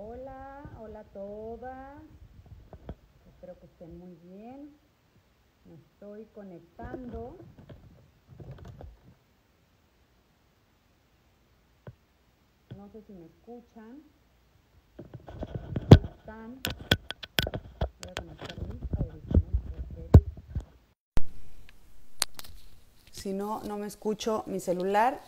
Hola, hola a todas. Espero que estén muy bien. Me estoy conectando. No sé si me escuchan. Están. Si no, no me escucho mi celular.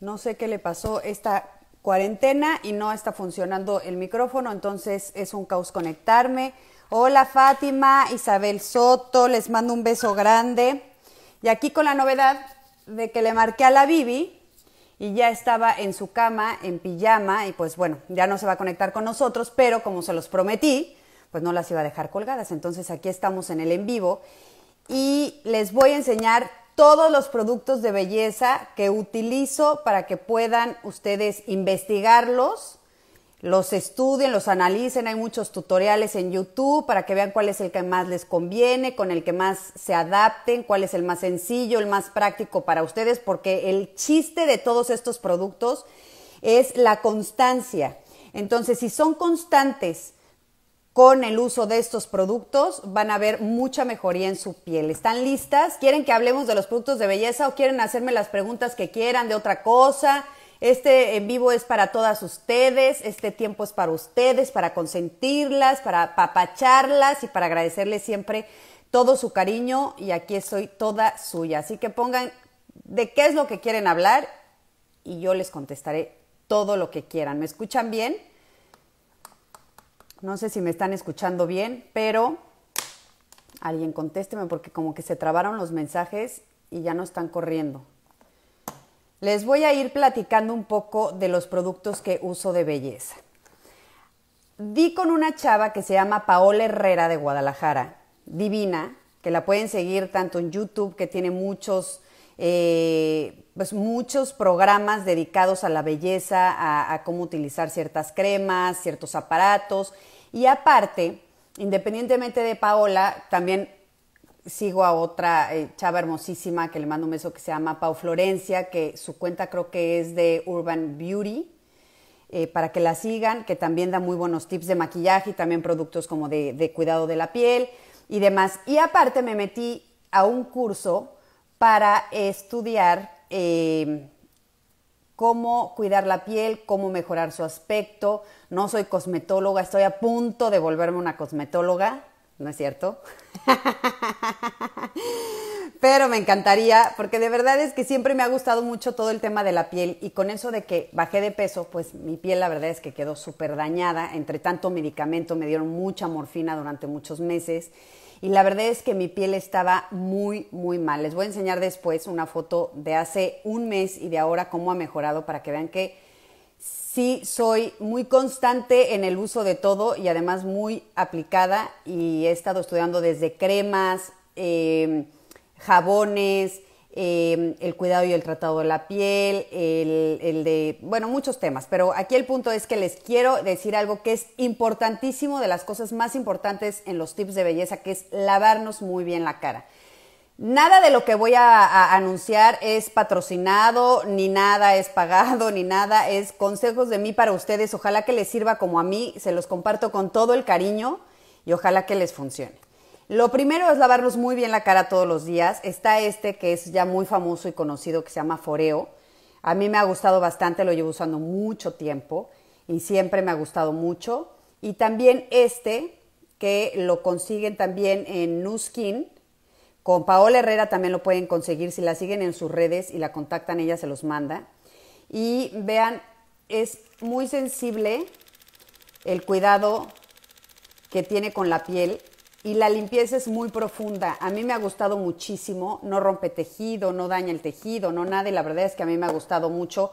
No sé qué le pasó. Esta cuarentena y no está funcionando el micrófono, entonces es un caos conectarme. Hola Fátima, Isabel Soto, les mando un beso grande. Y aquí con la novedad de que le marqué a la Bibi y ya estaba en su cama, en pijama, y pues bueno, ya no se va a conectar con nosotros, pero como se los prometí, pues no las iba a dejar colgadas. Entonces aquí estamos en el en vivo y les voy a enseñar todos los productos de belleza que utilizo para que puedan ustedes investigarlos, los estudien, los analicen. Hay muchos tutoriales en YouTube para que vean cuál es el que más les conviene, con el que más se adapten, cuál es el más sencillo, el más práctico para ustedes, porque el chiste de todos estos productos es la constancia. Entonces, si son constantes, con el uso de estos productos van a ver mucha mejoría en su piel. ¿Están listas? ¿Quieren que hablemos de los productos de belleza o quieren hacerme las preguntas que quieran de otra cosa? Este en vivo es para todas ustedes, este tiempo es para ustedes, para consentirlas, para papacharlas y para agradecerles siempre todo su cariño y aquí estoy toda suya. Así que pongan de qué es lo que quieren hablar y yo les contestaré todo lo que quieran. ¿Me escuchan bien? No sé si me están escuchando bien, pero alguien contésteme porque como que se trabaron los mensajes y ya no están corriendo. Les voy a ir platicando un poco de los productos que uso de belleza. Di con una chava que se llama Paola Herrera de Guadalajara, divina, que la pueden seguir tanto en YouTube, que tiene muchos eh, pues muchos programas dedicados a la belleza, a, cómo utilizar ciertas cremas, ciertos aparatos. Y aparte, independientemente de Paola, también sigo a otra eh, chava hermosísima que le mando un beso que se llama Pau Florencia, que su cuenta creo que es de Urban Beauty, eh, para que la sigan, que también da muy buenos tips de maquillaje y también productos como de, de cuidado de la piel y demás. Y aparte me metí a un curso para estudiar Em, cómo cuidar la piel, cómo mejorar su aspecto. No soy cosmetóloga, estoy a punto de volverme una cosmetóloga, ¿no es cierto? Pero me encantaría, porque de verdad es que siempre me ha gustado mucho todo el tema de la piel y con eso de que bajé de peso, pues mi piel la verdad es que quedó súper dañada. Entre tanto medicamento me dieron mucha morfina durante muchos meses y la verdad es que mi piel estaba muy, muy mal. Les voy a enseñar después una foto de hace un mes y de ahora cómo ha mejorado para que vean que sí soy muy constante en el uso de todo y además muy aplicada y he estado estudiando desde cremas, eh, jabones, Em, el cuidado y el tratado de la piel, el, de, bueno, muchos temas, pero aquí el punto es que les quiero decir algo que es importantísimo, de las cosas más importantes en los tips de belleza, que es lavarnos muy bien la cara. Nada de lo que voy a anunciar es patrocinado, ni nada es pagado, ni nada es consejos de mí para ustedes. Ojalá que les sirva como a mí, se los comparto con todo el cariño y ojalá que les funcione. Lo primero es lavarnos muy bien la cara todos los días. Está este que es ya muy famoso y conocido que se llama Foreo. A mí me ha gustado bastante, lo llevo usando mucho tiempo y siempre me ha gustado mucho. Y también este que lo consiguen también en Nuskin. Con Paola Herrera también lo pueden conseguir. Si la siguen en sus redes y la contactan, ella se los manda. Y vean, es muy sensible el cuidado que tiene con la piel y la limpieza es muy profunda. A mí me ha gustado muchísimo, no rompe tejido, no daña el tejido, no nada, y la verdad es que a mí me ha gustado mucho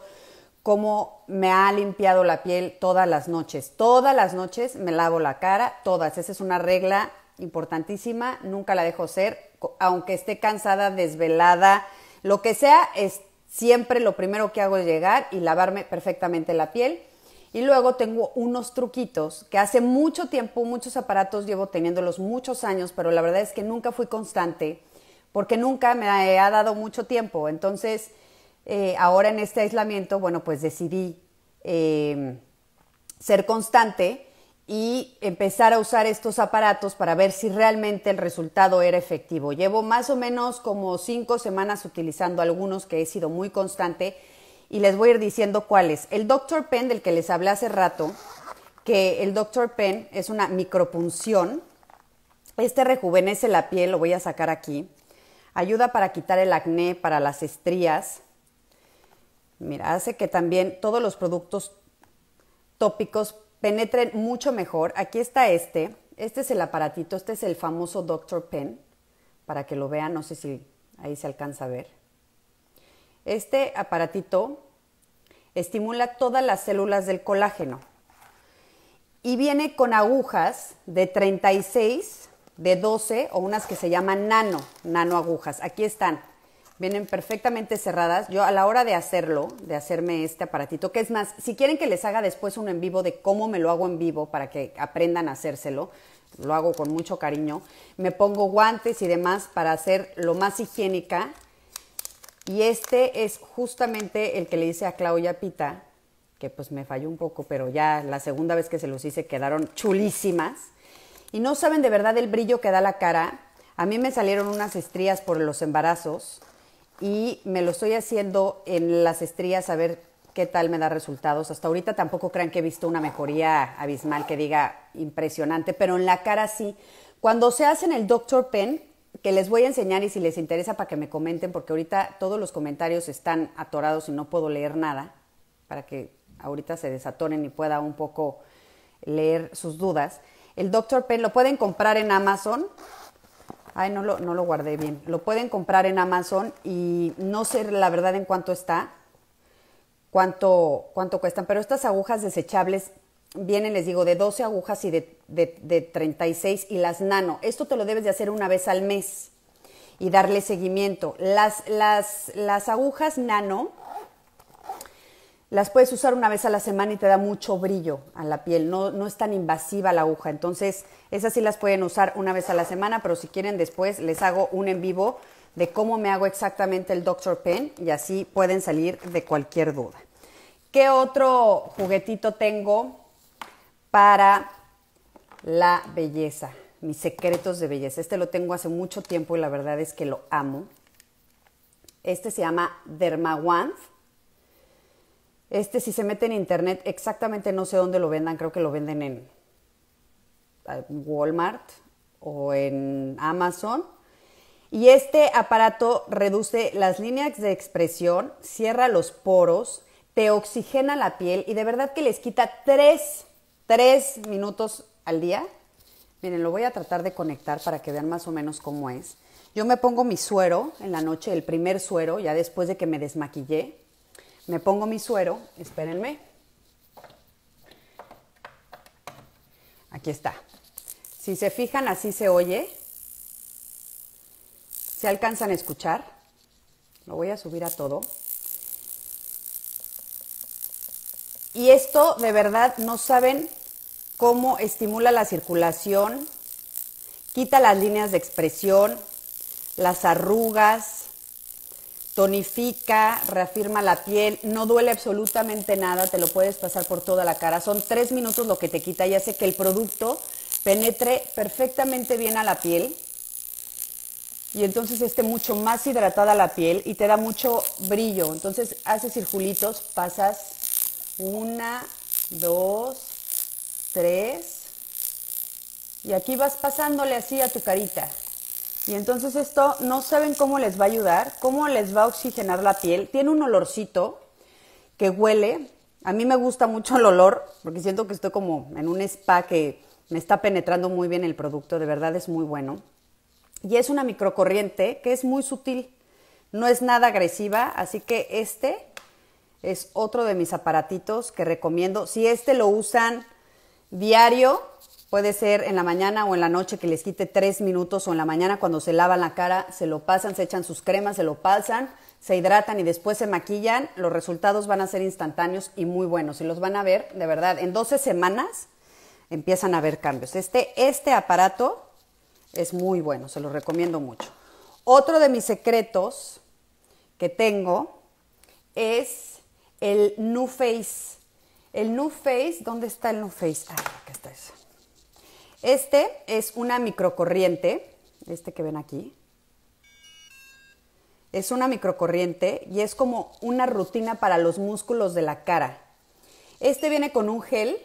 cómo me ha limpiado la piel todas las noches. Todas las noches me lavo la cara, todas. Esa es una regla importantísima, nunca la dejo ser, aunque esté cansada, desvelada, lo que sea, es siempre lo primero que hago es llegar y lavarme perfectamente la piel. Y luego tengo unos truquitos que hace mucho tiempo, muchos aparatos llevo teniéndolos muchos años, pero la verdad es que nunca fui constante porque nunca me ha dado mucho tiempo. Entonces, eh, ahora en este aislamiento, bueno, pues decidí em, ser constante y empezar a usar estos aparatos para ver si realmente el resultado era efectivo. Llevo más o menos como cinco semanas utilizando algunos que he sido muy constante y les voy a ir diciendo cuáles. El Dr. Pen, del que les hablé hace rato, que el Dr. Pen es una micropunción. Este rejuvenece la piel, lo voy a sacar aquí. Ayuda para quitar el acné, para las estrías. Mira, hace que también todos los productos tópicos penetren mucho mejor. Aquí está este. Este es el aparatito, este es el famoso Dr. Pen, para que lo vean, no sé si ahí se alcanza a ver. Este aparatito estimula todas las células del colágeno y viene con agujas de 36, de 12 o unas que se llaman nano, nano agujas. Aquí están. Vienen perfectamente cerradas. Yo a la hora de hacerlo, de hacerme este aparatito, que es más, si quieren que les haga después un en vivo de cómo me lo hago en vivo para que aprendan a hacérselo, lo hago con mucho cariño, me pongo guantes y demás para hacer lo más higiénica y este es justamente el que le hice a Claudia Pita, que pues me falló un poco, pero ya la segunda vez que se los hice quedaron chulísimas. Y no saben de verdad el brillo que da la cara. A mí me salieron unas estrías por los embarazos y me lo estoy haciendo en las estrías a ver qué tal me da resultados. Hasta ahorita tampoco crean que he visto una mejoría abismal que diga impresionante, pero en la cara sí. Cuando se hacen el Dr. Pen, que les voy a enseñar y si les interesa para que me comenten, porque ahorita todos los comentarios están atorados y no puedo leer nada, para que ahorita se desatoren y pueda un poco leer sus dudas. El Dr. Pen lo pueden comprar en Amazon. Ay, no lo, no lo guardé bien. Lo pueden comprar en Amazon y no sé la verdad en cuánto está, cuánto, cuánto cuestan, pero estas agujas desechables vienen, les digo, de 12 agujas y de, 36 y las nano. Esto te lo debes de hacer una vez al mes y darle seguimiento. Las, agujas nano las puedes usar una vez a la semana y te da mucho brillo a la piel. No, no es tan invasiva la aguja. Entonces, esas sí las pueden usar una vez a la semana, pero si quieren después les hago un en vivo de cómo me hago exactamente el Dr. Pen y así pueden salir de cualquier duda. ¿Qué otro juguetito tengo? para la belleza, mis secretos de belleza. Este lo tengo hace mucho tiempo y la verdad es que lo amo. Este se llama Dermawand. Este si se mete en internet, exactamente no sé dónde lo vendan, creo que lo venden en Walmart o en Amazon. Y este aparato reduce las líneas de expresión, cierra los poros, te oxigena la piel y de verdad que les quita tres tres minutos al día. Miren, lo voy a tratar de conectar para que vean más o menos cómo es. Yo me pongo mi suero en la noche, el primer suero, ya después de que me desmaquillé. Me pongo mi suero, espérenme. Aquí está. Si se fijan, así se oye. ¿Se alcanzan a escuchar? Lo voy a subir a todo. Y esto de verdad no saben cómo estimula la circulación, quita las líneas de expresión, las arrugas, tonifica, reafirma la piel, no duele absolutamente nada, te lo puedes pasar por toda la cara. Son tres minutos lo que te quita y hace que el producto penetre perfectamente bien a la piel y entonces esté mucho más hidratada la piel y te da mucho brillo. Entonces haces circulitos, pasas una, dos, tres. Y aquí vas pasándole así a tu carita. Y entonces esto no saben cómo les va a ayudar, cómo les va a oxigenar la piel. Tiene un olorcito que huele. A mí me gusta mucho el olor porque siento que estoy como en un spa que me está penetrando muy bien el producto, de verdad es muy bueno. Y es una microcorriente que es muy sutil, no es nada agresiva, así que este es otro de mis aparatitos que recomiendo. Si este lo usan diario, puede ser en la mañana o en la noche que les quite tres minutos o en la mañana cuando se lavan la cara, se lo pasan, se echan sus cremas, se lo pasan, se hidratan y después se maquillan, los resultados van a ser instantáneos y muy buenos. Y los van a ver, de verdad, en 12 semanas empiezan a ver cambios. Este, este aparato es muy bueno, se lo recomiendo mucho. Otro de mis secretos que tengo es el New Face. El New Face, ¿dónde está el NuFace? Face? Ah, acá está eso. Este es una microcorriente, este que ven aquí. Es una microcorriente y es como una rutina para los músculos de la cara. Este viene con un gel,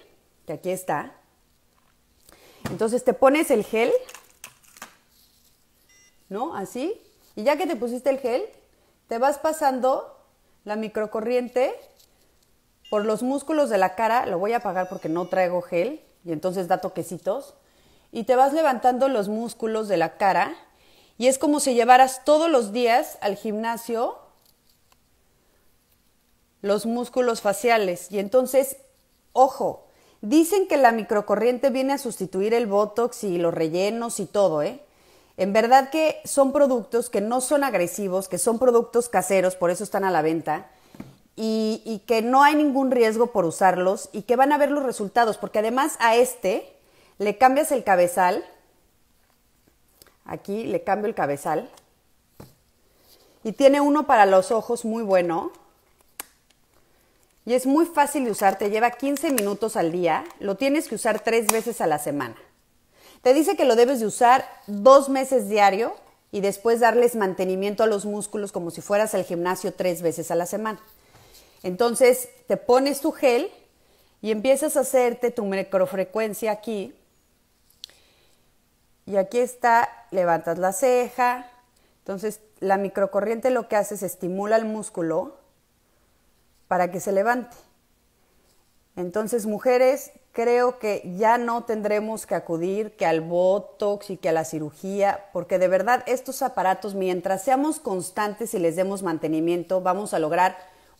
que aquí está. Entonces te pones el gel, ¿no? Así. Y ya que te pusiste el gel, te vas pasando la microcorriente por los músculos de la cara, lo voy a apagar porque no traigo gel y entonces da toquecitos. Y te vas levantando los músculos de la cara y es como si llevaras todos los días al gimnasio los músculos faciales. Y entonces, ojo, dicen que la microcorriente viene a sustituir el botox y los rellenos y todo, ¿eh? En verdad que son productos que no son agresivos, que son productos caseros, por eso están a la venta, y, que no hay ningún riesgo por usarlos y que van a ver los resultados, porque además a este le cambias el cabezal, aquí le cambio el cabezal, y tiene uno para los ojos muy bueno, y es muy fácil de usar, te lleva 15 minutos al día, lo tienes que usar tres veces a la semana. Te dice que lo debes de usar dos meses diario y después darles mantenimiento a los músculos como si fueras al gimnasio tres veces a la semana. Entonces te pones tu gel y empiezas a hacerte tu microfrecuencia aquí. Y aquí está, levantas la ceja. Entonces la microcorriente lo que hace es estimula el músculo para que se levante. Entonces, mujeres, creo que ya no tendremos que acudir que al botox y que a la cirugía, porque de verdad estos aparatos, mientras seamos constantes y les demos mantenimiento, vamos a lograr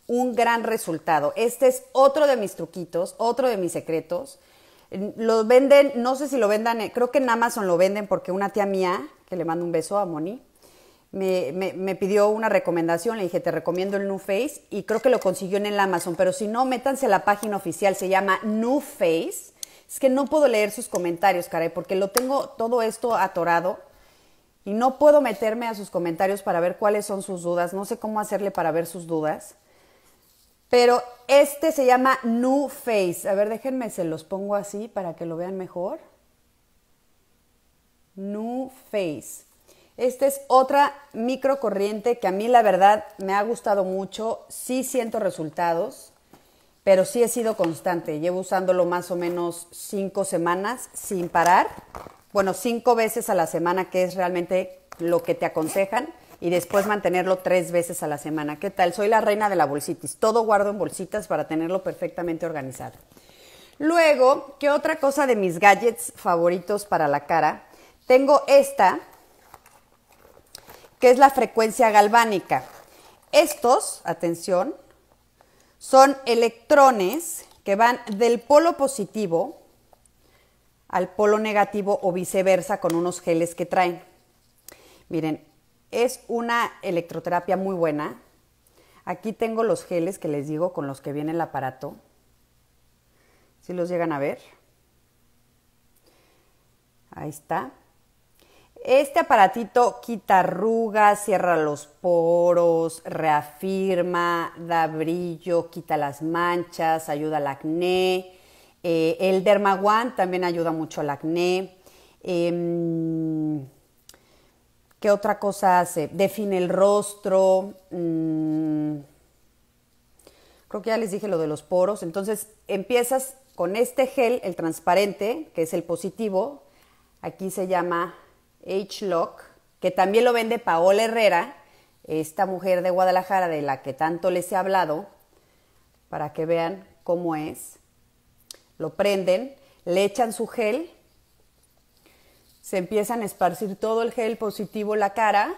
un gran resultado. Este es otro de mis truquitos, otro de mis secretos. Mm, lo venden, no sé si lo vendan, eh, creo que en Amazon lo venden porque una tía mía, que le mando un beso a Moni, me, pidió una recomendación, le dije, te recomiendo el New Face y creo que lo consiguió en el Amazon, pero si no, métanse a la página oficial, se llama New Face. Es que no puedo leer sus comentarios, caray, porque lo tengo todo esto atorado y no puedo meterme a sus comentarios para ver cuáles son sus dudas, no sé cómo hacerle para ver sus dudas. Pero este se llama New Face. A ver, déjenme, se los pongo así para que lo vean mejor. New Face. Esta es otra microcorriente que a mí la verdad me ha gustado mucho, sí siento resultados, pero sí he sido constante. Llevo usándolo más o menos cinco semanas sin parar, bueno, cinco veces a la semana, que es realmente lo que te aconsejan, y después mantenerlo tres veces a la semana. ¿Qué tal? Soy la reina de la bolsitis, todo guardo en bolsitas para tenerlo perfectamente organizado. Luego, ¿qué otra cosa de mis gadgets favoritos para la cara? Tengo esta que es la frecuencia galvánica. Estos, atención, son electrones que van del polo positivo al polo negativo o viceversa con unos geles que traen. Miren, es una electroterapia muy buena. Aquí tengo los geles que les digo con los que viene el aparato. Si los llegan a ver. Ahí está. Este aparatito quita arrugas, cierra los poros, reafirma, da brillo, quita las manchas, ayuda al acné. Eh, el Dermaguan también ayuda mucho al acné. Em, ¿Qué otra cosa hace? Define el rostro. Mm, creo que ya les dije lo de los poros. Entonces empiezas con este gel, el transparente, que es el positivo. Aquí se llama H. lock que también lo vende Paola Herrera, esta mujer de Guadalajara de la que tanto les he hablado, para que vean cómo es. Lo prenden, le echan su gel, se empiezan a esparcir todo el gel positivo en la cara,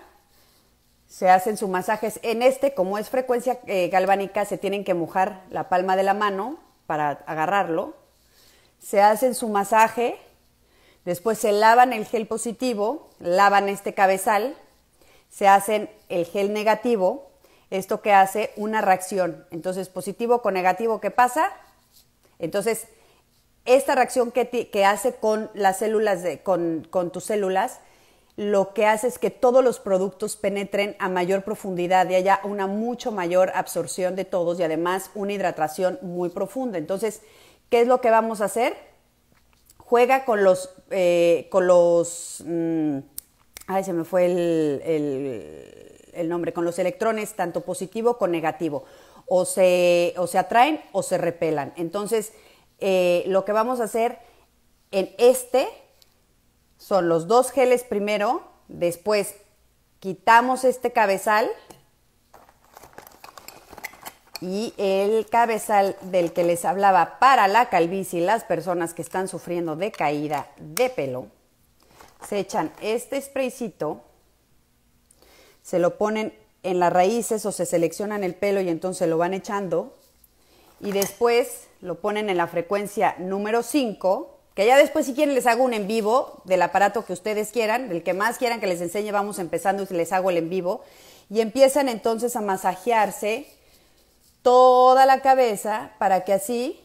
se hacen sus masajes. En este, como es frecuencia eh, galvánica, se tienen que mojar la palma de la mano para agarrarlo. Se hacen su masaje Después se lavan el gel positivo, lavan este cabezal, se hacen el gel negativo, esto que hace una reacción. Entonces, positivo con negativo, ¿qué pasa? Entonces, esta reacción que, hace con las células, con tus células, lo que hace es que todos los productos penetren a mayor profundidad y haya una mucho mayor absorción de todos y además una hidratación muy profunda. Entonces, ¿qué es lo que vamos a hacer? juega con los, eh, con los, mm, ay, se me fue el, el, nombre, con los electrones, tanto positivo como negativo. O se, o se atraen o se repelan. Entonces, eh, lo que vamos a hacer en este son los dos geles primero, después quitamos este cabezal y el cabezal del que les hablaba para la calvicie y las personas que están sufriendo de caída de pelo, se echan este spraycito, se lo ponen en las raíces o se seleccionan el pelo y entonces lo van echando y después lo ponen en la frecuencia número 5, que ya después si quieren les hago un en vivo del aparato que ustedes quieran, del que más quieran que les enseñe, vamos empezando y les hago el en vivo, y empiezan entonces a masajearse toda la cabeza para que así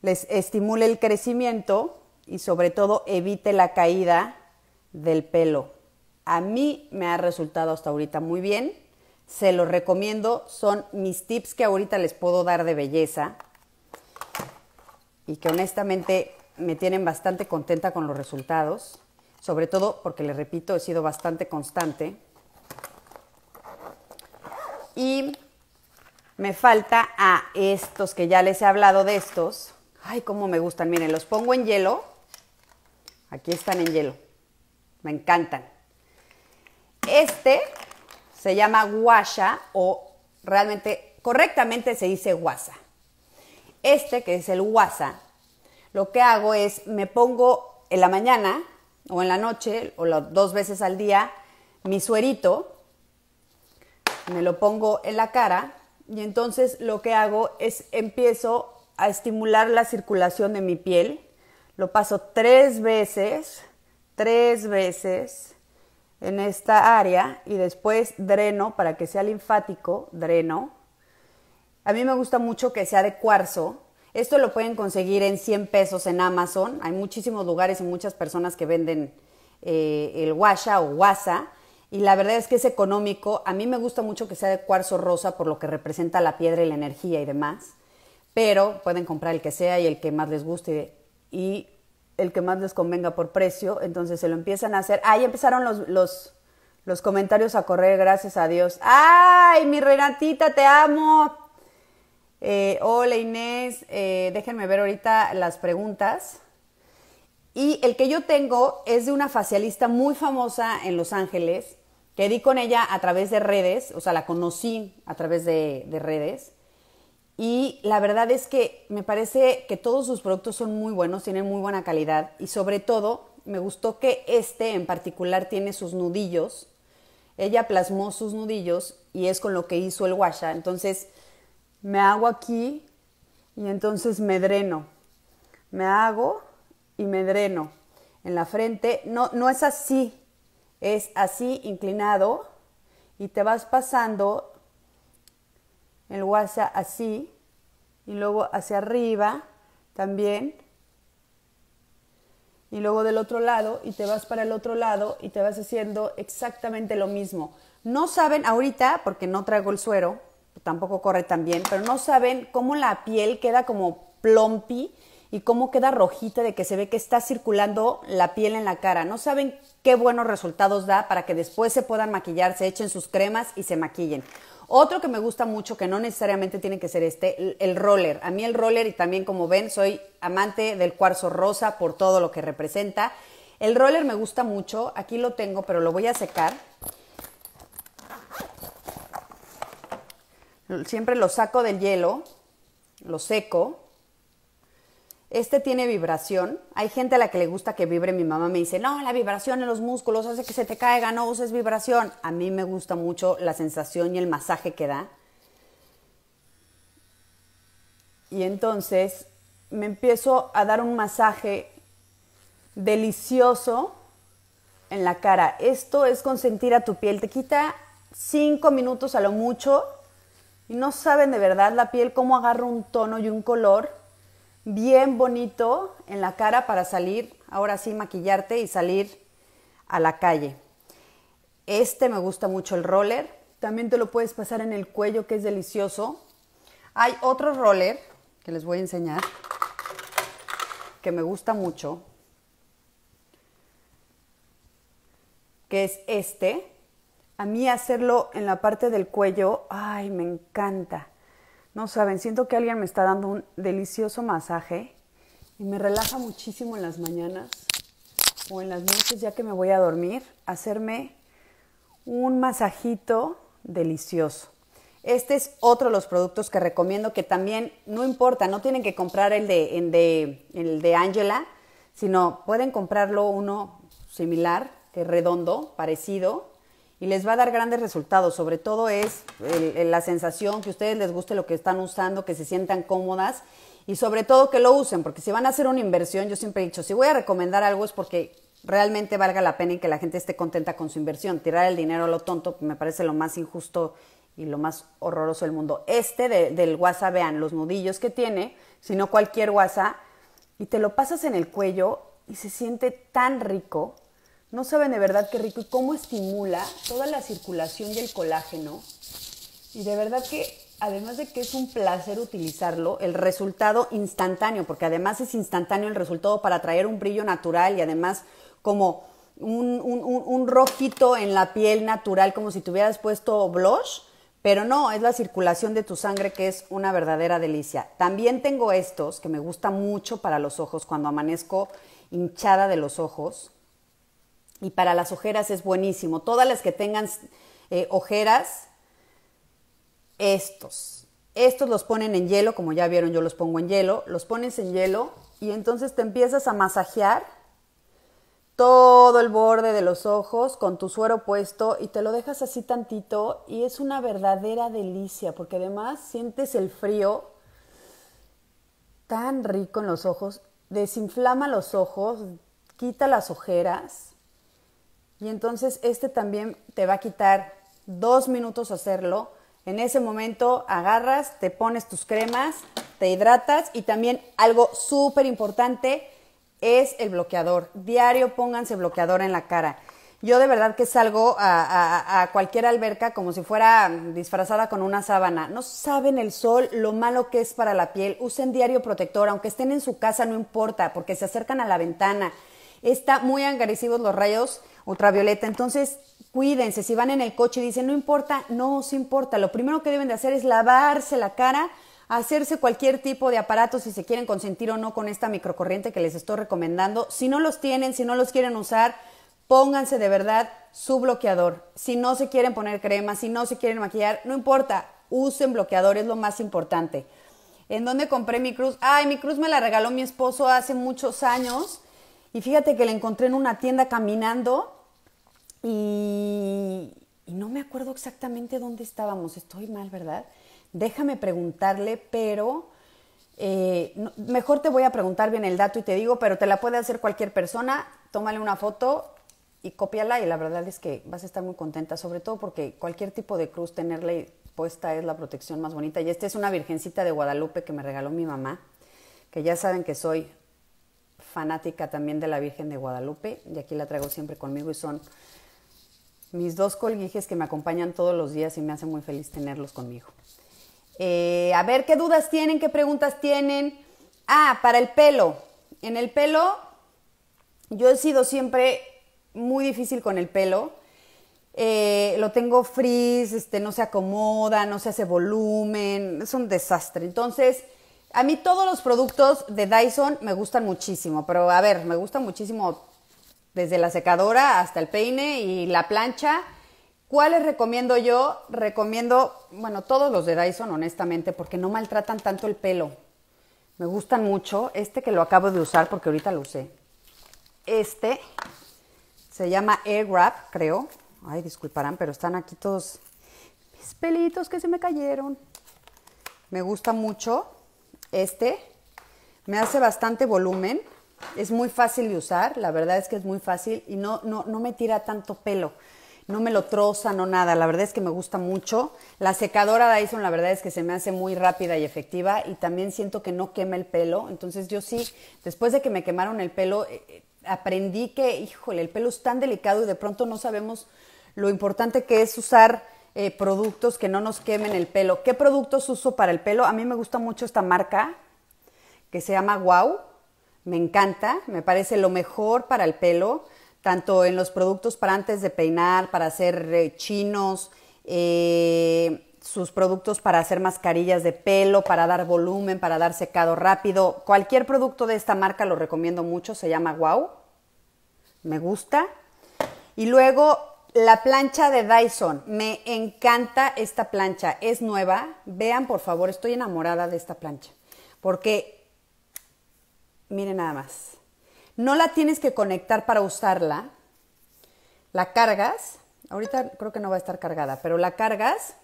les estimule el crecimiento y sobre todo evite la caída del pelo. A mí me ha resultado hasta ahorita muy bien. Se los recomiendo. Son mis tips que ahorita les puedo dar de belleza y que honestamente me tienen bastante contenta con los resultados. Sobre todo porque, les repito, he sido bastante constante. Y me falta a estos que ya les he hablado de estos. Ay, cómo me gustan. Miren, los pongo en hielo. Aquí están en hielo. Me encantan. Este se llama guasha o realmente correctamente se dice guasa. Este que es el guasa, lo que hago es me pongo en la mañana o en la noche o las dos veces al día mi suerito, me lo pongo en la cara y entonces lo que hago es empiezo a estimular la circulación de mi piel. Lo paso tres veces, tres veces en esta área y después dreno para que sea linfático, dreno. A mí me gusta mucho que sea de cuarzo. Esto lo pueden conseguir en 100 pesos en Amazon. Hay muchísimos lugares y muchas personas que venden eh, el washa o wasa y la verdad es que es económico. A mí me gusta mucho que sea de cuarzo rosa por lo que representa la piedra y la energía y demás, pero pueden comprar el que sea y el que más les guste y el que más les convenga por precio, entonces se lo empiezan a hacer. Ahí empezaron los, los, comentarios a correr, gracias a Dios. ¡Ay, mi Renatita, te amo! Eh, hola Inés, eh, déjenme ver ahorita las preguntas. Y el que yo tengo es de una facialista muy famosa en Los Ángeles, di con ella a través de redes, o sea, la conocí a través de, redes. Y la verdad es que me parece que todos sus productos son muy buenos, tienen muy buena calidad y sobre todo me gustó que este en particular tiene sus nudillos. Ella plasmó sus nudillos y es con lo que hizo el washa. Entonces me hago aquí y entonces me dreno. Me hago y me dreno en la frente. No, no es así es así inclinado y te vas pasando el guasa así y luego hacia arriba también y luego del otro lado y te vas para el otro lado y te vas haciendo exactamente lo mismo. No saben ahorita, porque no traigo el suero, tampoco corre tan bien, pero no saben cómo la piel queda como plompi y cómo queda rojita de que se ve que está circulando la piel en la cara. No saben qué buenos resultados da para que después se puedan maquillar, se echen sus cremas y se maquillen. Otro que me gusta mucho, que no necesariamente tiene que ser este, el roller. A mí el roller, y también como ven, soy amante del cuarzo rosa por todo lo que representa. El roller me gusta mucho, aquí lo tengo, pero lo voy a secar. Siempre lo saco del hielo, lo seco este tiene vibración. Hay gente a la que le gusta que vibre. Mi mamá me dice, no, la vibración en los músculos hace que se te caiga, no uses vibración. A mí me gusta mucho la sensación y el masaje que da. Y entonces me empiezo a dar un masaje delicioso en la cara. Esto es consentir a tu piel. Te quita cinco minutos a lo mucho. Y no saben de verdad la piel cómo agarra un tono y un color bien bonito en la cara para salir, ahora sí, maquillarte y salir a la calle. Este me gusta mucho el roller. También te lo puedes pasar en el cuello, que es delicioso. Hay otro roller que les voy a enseñar, que me gusta mucho, que es este. A mí hacerlo en la parte del cuello, ay, me encanta. No saben, siento que alguien me está dando un delicioso masaje y me relaja muchísimo en las mañanas o en las noches ya que me voy a dormir, hacerme un masajito delicioso. Este es otro de los productos que recomiendo que también no importa, no tienen que comprar el de, el de, Angela, sino pueden comprarlo uno similar, que redondo, parecido, y les va a dar grandes resultados. Sobre todo es la sensación que a ustedes les guste lo que están usando, que se sientan cómodas y sobre todo que lo usen, porque si van a hacer una inversión, yo siempre he dicho, si voy a recomendar algo es porque realmente valga la pena y que la gente esté contenta con su inversión. Tirar el dinero a lo tonto me parece lo más injusto y lo más horroroso del mundo. Este del WhatsApp, vean los nudillos que tiene, sino cualquier WhatsApp, y te lo pasas en el cuello y se siente tan rico no saben de verdad qué rico y cómo estimula toda la circulación del colágeno. Y de verdad que además de que es un placer utilizarlo, el resultado instantáneo, porque además es instantáneo el resultado para traer un brillo natural y además como un, rojito en la piel natural, como si tuvieras puesto blush, pero no, es la circulación de tu sangre que es una verdadera delicia. También tengo estos que me gusta mucho para los ojos cuando amanezco hinchada de los ojos y para las ojeras es buenísimo. Todas las que tengan eh, ojeras, estos. Estos los ponen en hielo, como ya vieron, yo los pongo en hielo. Los pones en hielo y entonces te empiezas a masajear todo el borde de los ojos con tu suero puesto y te lo dejas así tantito y es una verdadera delicia porque además sientes el frío tan rico en los ojos, desinflama los ojos, quita las ojeras y entonces este también te va a quitar dos minutos hacerlo. En ese momento agarras, te pones tus cremas, te hidratas y también algo súper importante es el bloqueador. Diario pónganse bloqueador en la cara. Yo de verdad que salgo a, cualquier alberca como si fuera disfrazada con una sábana. No saben el sol, lo malo que es para la piel. Usen diario protector, aunque estén en su casa, no importa, porque se acercan a la ventana. Está muy agresivos los rayos ultravioleta. Entonces, cuídense, si van en el coche y dicen, no importa, no se importa. Lo primero que deben de hacer es lavarse la cara, hacerse cualquier tipo de aparato si se quieren consentir o no con esta microcorriente que les estoy recomendando. Si no los tienen, si no los quieren usar, pónganse de verdad su bloqueador. Si no se quieren poner crema, si no se quieren maquillar, no importa, usen bloqueador, es lo más importante. ¿En dónde compré mi cruz? Ay, mi cruz me la regaló mi esposo hace muchos años. Y fíjate que la encontré en una tienda caminando y, no me acuerdo exactamente dónde estábamos, estoy mal, ¿verdad? Déjame preguntarle, pero... Eh, mejor te voy a preguntar bien el dato y te digo, pero te la puede hacer cualquier persona, tómale una foto y cópiala y la verdad es que vas a estar muy contenta, sobre todo porque cualquier tipo de cruz tenerla puesta es la protección más bonita. Y esta es una virgencita de Guadalupe que me regaló mi mamá, que ya saben que soy fanática también de la Virgen de Guadalupe y aquí la traigo siempre conmigo y son mis dos colguijes que me acompañan todos los días y me hace muy feliz tenerlos conmigo. Eh, a ver, ¿qué dudas tienen? ¿Qué preguntas tienen? Ah, para el pelo. En el pelo, yo he sido siempre muy difícil con el pelo. Eh, lo tengo frizz, este, no se acomoda, no se hace volumen, es un desastre. Entonces, a mí todos los productos de Dyson me gustan muchísimo, pero a ver, me gustan muchísimo desde la secadora hasta el peine y la plancha. ¿Cuáles recomiendo yo? Recomiendo, bueno, todos los de Dyson, honestamente, porque no maltratan tanto el pelo. Me gustan mucho. Este que lo acabo de usar porque ahorita lo usé. Este se llama Air Wrap, creo. Ay, disculparán, pero están aquí todos mis pelitos que se me cayeron. Me gusta mucho. Este me hace bastante volumen. Es muy fácil de usar, la verdad es que es muy fácil y no, no, me tira tanto pelo no me lo troza, no nada. La verdad es que me gusta mucho. La secadora Dyson, la verdad es que se me hace muy rápida y efectiva y también siento que no quema el pelo. Entonces yo sí, después de que me quemaron el pelo, eh, eh, aprendí que, híjole, el pelo es tan delicado y de pronto no sabemos lo importante que es usar eh, productos que no nos quemen el pelo. ¿Qué productos uso para el pelo? A mí me gusta mucho esta marca que se llama Wow me encanta, me parece lo mejor para el pelo, tanto en los productos para antes de peinar, para hacer eh, chinos, eh, sus productos para hacer mascarillas de pelo, para dar volumen, para dar secado rápido. Cualquier producto de esta marca lo recomiendo mucho, se llama Wow. Me gusta. Y luego la plancha de Dyson. Me encanta esta plancha, es nueva. Vean por favor, estoy enamorada de esta plancha. Porque Miren nada más. No la tienes que conectar para usarla. La cargas. Ahorita creo que no va a estar cargada, pero la cargas.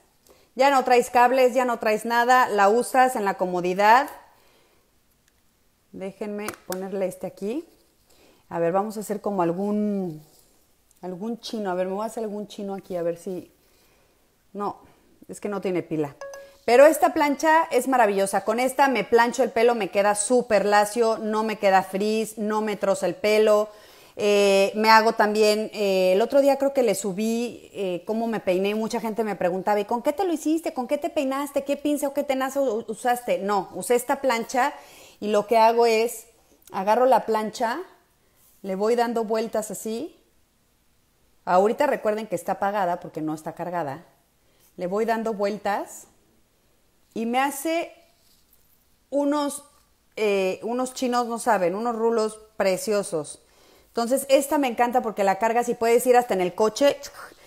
Ya no traes cables, ya no traes nada. La usas en la comodidad. Déjenme ponerle este aquí. A ver, vamos a hacer como algún algún chino. A ver, me voy a hacer algún chino aquí a ver si no, es que no tiene pila. Pero esta plancha es maravillosa. Con esta me plancho el pelo, me queda súper lacio, no me queda frizz, no me troza el pelo. Eh, me hago también, eh, el otro día creo que le subí eh, cómo me peiné y mucha gente me preguntaba, ¿y con qué te lo hiciste? ¿Con qué te peinaste? ¿Qué pinza o qué tenaza usaste? No, usé esta plancha y lo que hago es, agarro la plancha, le voy dando vueltas así. Ahorita recuerden que está apagada porque no está cargada. Le voy dando vueltas y me hace eh, unos, chinos, no saben, unos rulos preciosos. Entonces, esta me encanta porque la cargas y puedes ir hasta en el coche,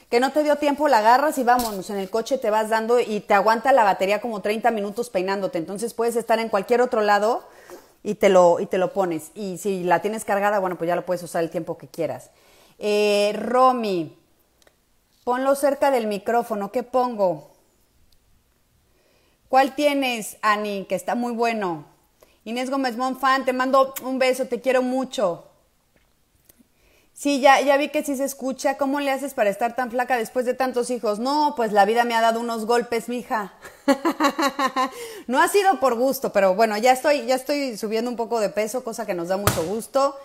que no te dio tiempo, la agarras y vámonos, en el coche te vas dando y te aguanta la batería como 30 minutos peinándote. Entonces, puedes estar en cualquier otro lado y te lo, y te lo pones. Y si la tienes cargada, bueno, pues ya lo puedes usar el tiempo que quieras. Eh, Romy, ponlo cerca del micrófono, ¿qué pongo? ¿Cuál tienes, Ani? Que está muy bueno. Inés Gómez Monfan, te mando un beso, te quiero mucho. Sí, ya, ya vi que sí se escucha. ¿Cómo le haces para estar tan flaca después de tantos hijos? No, pues la vida me ha dado unos golpes, mija. no ha sido por gusto, pero bueno, ya estoy, ya estoy subiendo un poco de peso, cosa que nos da mucho gusto.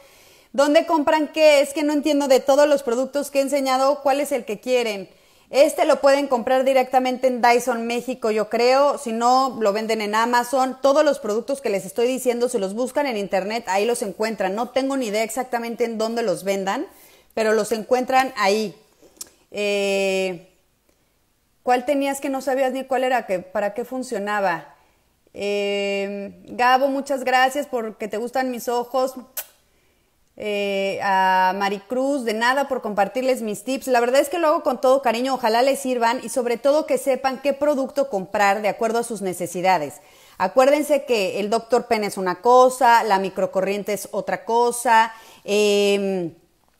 ¿Dónde compran qué? Es que no entiendo de todos los productos que he enseñado, cuál es el que quieren. Este lo pueden comprar directamente en Dyson México, yo creo. Si no, lo venden en Amazon. Todos los productos que les estoy diciendo, si los buscan en internet, ahí los encuentran. No tengo ni idea exactamente en dónde los vendan, pero los encuentran ahí. Eh, ¿Cuál tenías que no sabías ni cuál era, que, para qué funcionaba? Eh, Gabo, muchas gracias porque te gustan mis ojos. Eh, a Maricruz, de nada por compartirles mis tips. La verdad es que lo hago con todo cariño, ojalá les sirvan y sobre todo que sepan qué producto comprar de acuerdo a sus necesidades. Acuérdense que el doctor Pen es una cosa, la microcorriente es otra cosa, em,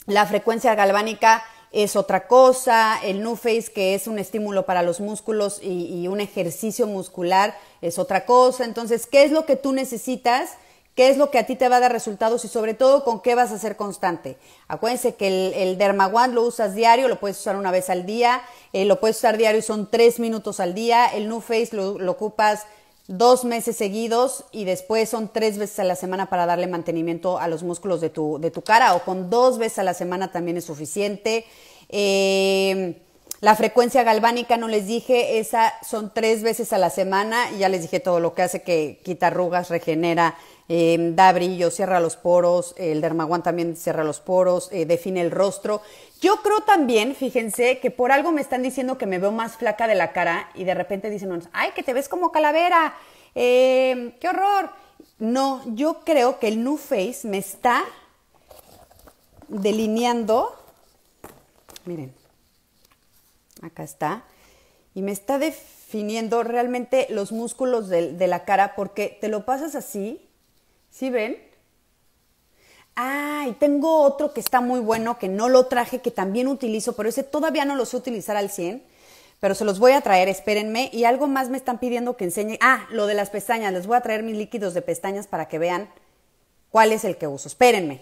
la frecuencia galvánica es otra cosa, el NuFace que es un estímulo para los músculos y un ejercicio muscular es otra cosa. Entonces, ¿qué es lo que tú necesitas? qué es lo que a ti te va a dar resultados y sobre todo con qué vas a ser constante. Acuérdense que el, el Dermaguan lo usas diario, lo puedes usar una vez al día, eh, lo puedes usar diario y son tres minutos al día, el NuFace Face lo, ocupas dos meses seguidos y después son tres veces a la semana para darle mantenimiento a los músculos de tu, cara o con dos veces a la semana también es suficiente. Eh, la frecuencia galvánica, no les dije, esa son tres veces a la semana ya les dije todo lo que hace que quita arrugas, regenera Em, da brillo, cierra los poros, el dermaguán también cierra los poros, eh, define el rostro. Yo creo también, fíjense, que por algo me están diciendo que me veo más flaca de la cara y de repente dicen, ay, que te ves como calavera, em, qué horror. No, yo creo que el New Face me está delineando, miren, acá está, y me está definiendo realmente los músculos de la cara porque te lo pasas así ¿Sí ven? ¡Ay! tengo otro que está muy bueno, que no lo traje, que también utilizo, pero ese todavía no lo sé utilizar al 100, pero se los voy a traer, espérenme. Y algo más me están pidiendo que enseñe. Ah, lo de las pestañas, les voy a traer mis líquidos de pestañas para que vean cuál es el que uso. Espérenme.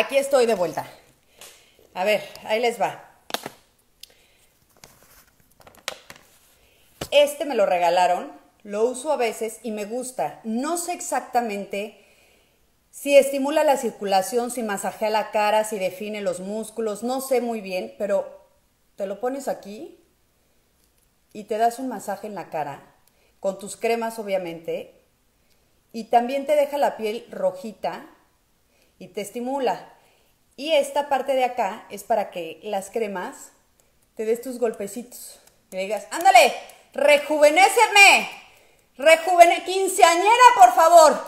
Aquí estoy de vuelta. A ver, ahí les va. Este me lo regalaron, lo uso a veces y me gusta. No sé exactamente si estimula la circulación, si masajea la cara, si define los músculos, no sé muy bien, pero te lo pones aquí y te das un masaje en la cara, con tus cremas obviamente, y también te deja la piel rojita y te estimula. Y esta parte de acá es para que las cremas te des tus golpecitos. Y le digas, ándale, rejuvenéceme, rejuvene, quinceañera, por favor.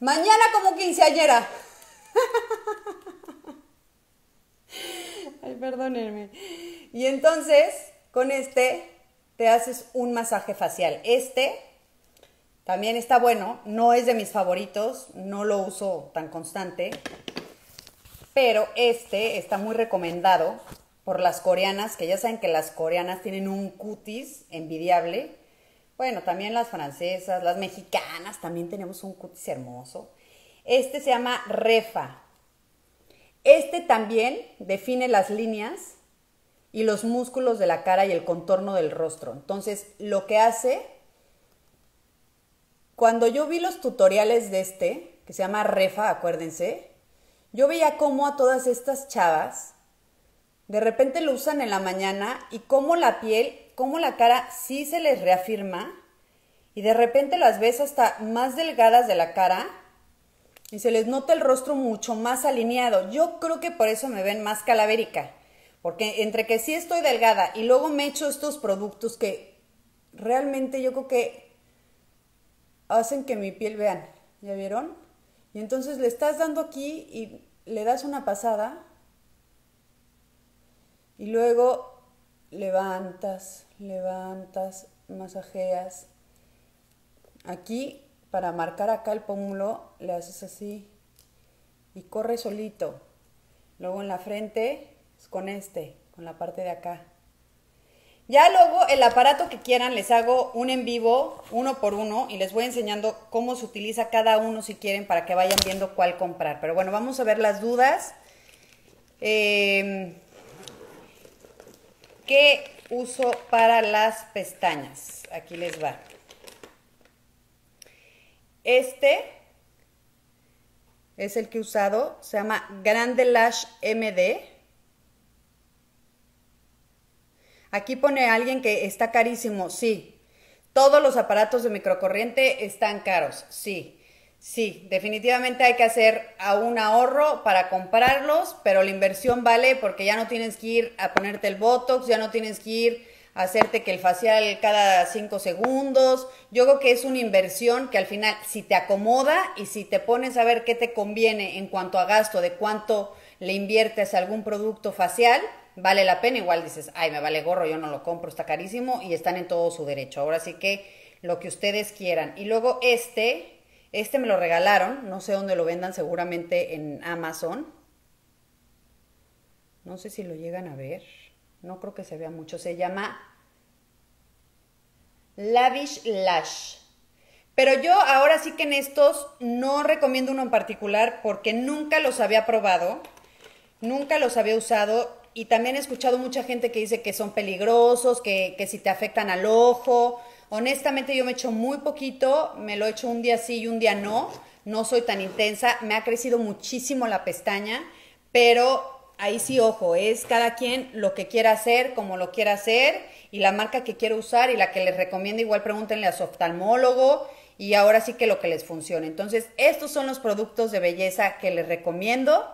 Mañana como quinceañera. Ay, perdónenme. Y entonces, con este, te haces un masaje facial. Este también está bueno, no es de mis favoritos, no lo uso tan constante, pero este está muy recomendado por las coreanas, que ya saben que las coreanas tienen un cutis envidiable. Bueno, también las francesas, las mexicanas, también tenemos un cutis hermoso. Este se llama Refa. Este también define las líneas y los músculos de la cara y el contorno del rostro. Entonces, lo que hace cuando yo vi los tutoriales de este, que se llama Refa, acuérdense, yo veía cómo a todas estas chavas de repente lo usan en la mañana y cómo la piel, cómo la cara sí se les reafirma y de repente las ves hasta más delgadas de la cara y se les nota el rostro mucho más alineado. Yo creo que por eso me ven más calavérica, porque entre que sí estoy delgada y luego me echo estos productos que realmente yo creo que hacen que mi piel vean, ¿ya vieron? Y entonces le estás dando aquí y le das una pasada y luego levantas, levantas, masajeas. Aquí, para marcar acá el pómulo, le haces así y corre solito. Luego en la frente, con este, con la parte de acá. Ya luego el aparato que quieran les hago un en vivo uno por uno y les voy enseñando cómo se utiliza cada uno si quieren para que vayan viendo cuál comprar. Pero bueno, vamos a ver las dudas. Em, ¿Qué uso para las pestañas? Aquí les va. Este es el que he usado, se llama Grande Lash MD. Aquí pone alguien que está carísimo, sí. Todos los aparatos de microcorriente están caros, sí. Sí, definitivamente hay que hacer a un ahorro para comprarlos, pero la inversión vale porque ya no tienes que ir a ponerte el Botox, ya no tienes que ir a hacerte que el facial cada cinco segundos. Yo creo que es una inversión que al final, si te acomoda y si te pones a ver qué te conviene en cuanto a gasto, de cuánto le inviertes a algún producto facial, vale la pena. Igual dices, ay, me vale gorro, yo no lo compro, está carísimo y están en todo su derecho. Ahora sí que lo que ustedes quieran. Y luego este, este me lo regalaron, no sé dónde lo vendan, seguramente en Amazon. No sé si lo llegan a ver, no creo que se vea mucho. Se llama Lavish Lash. Pero yo ahora sí que en estos no recomiendo uno en particular porque nunca los había probado, nunca los había usado y también he escuchado mucha gente que dice que son peligrosos, que, si te afectan al ojo. Honestamente yo me echo muy poquito, me lo echo un día sí y un día no. No soy tan intensa, me ha crecido muchísimo la pestaña, pero ahí sí, ojo, es cada quien lo que quiera hacer, como lo quiera hacer, y la marca que quiera usar y la que les recomienda, igual pregúntenle a su oftalmólogo y ahora sí que lo que les funcione. Entonces, estos son los productos de belleza que les recomiendo.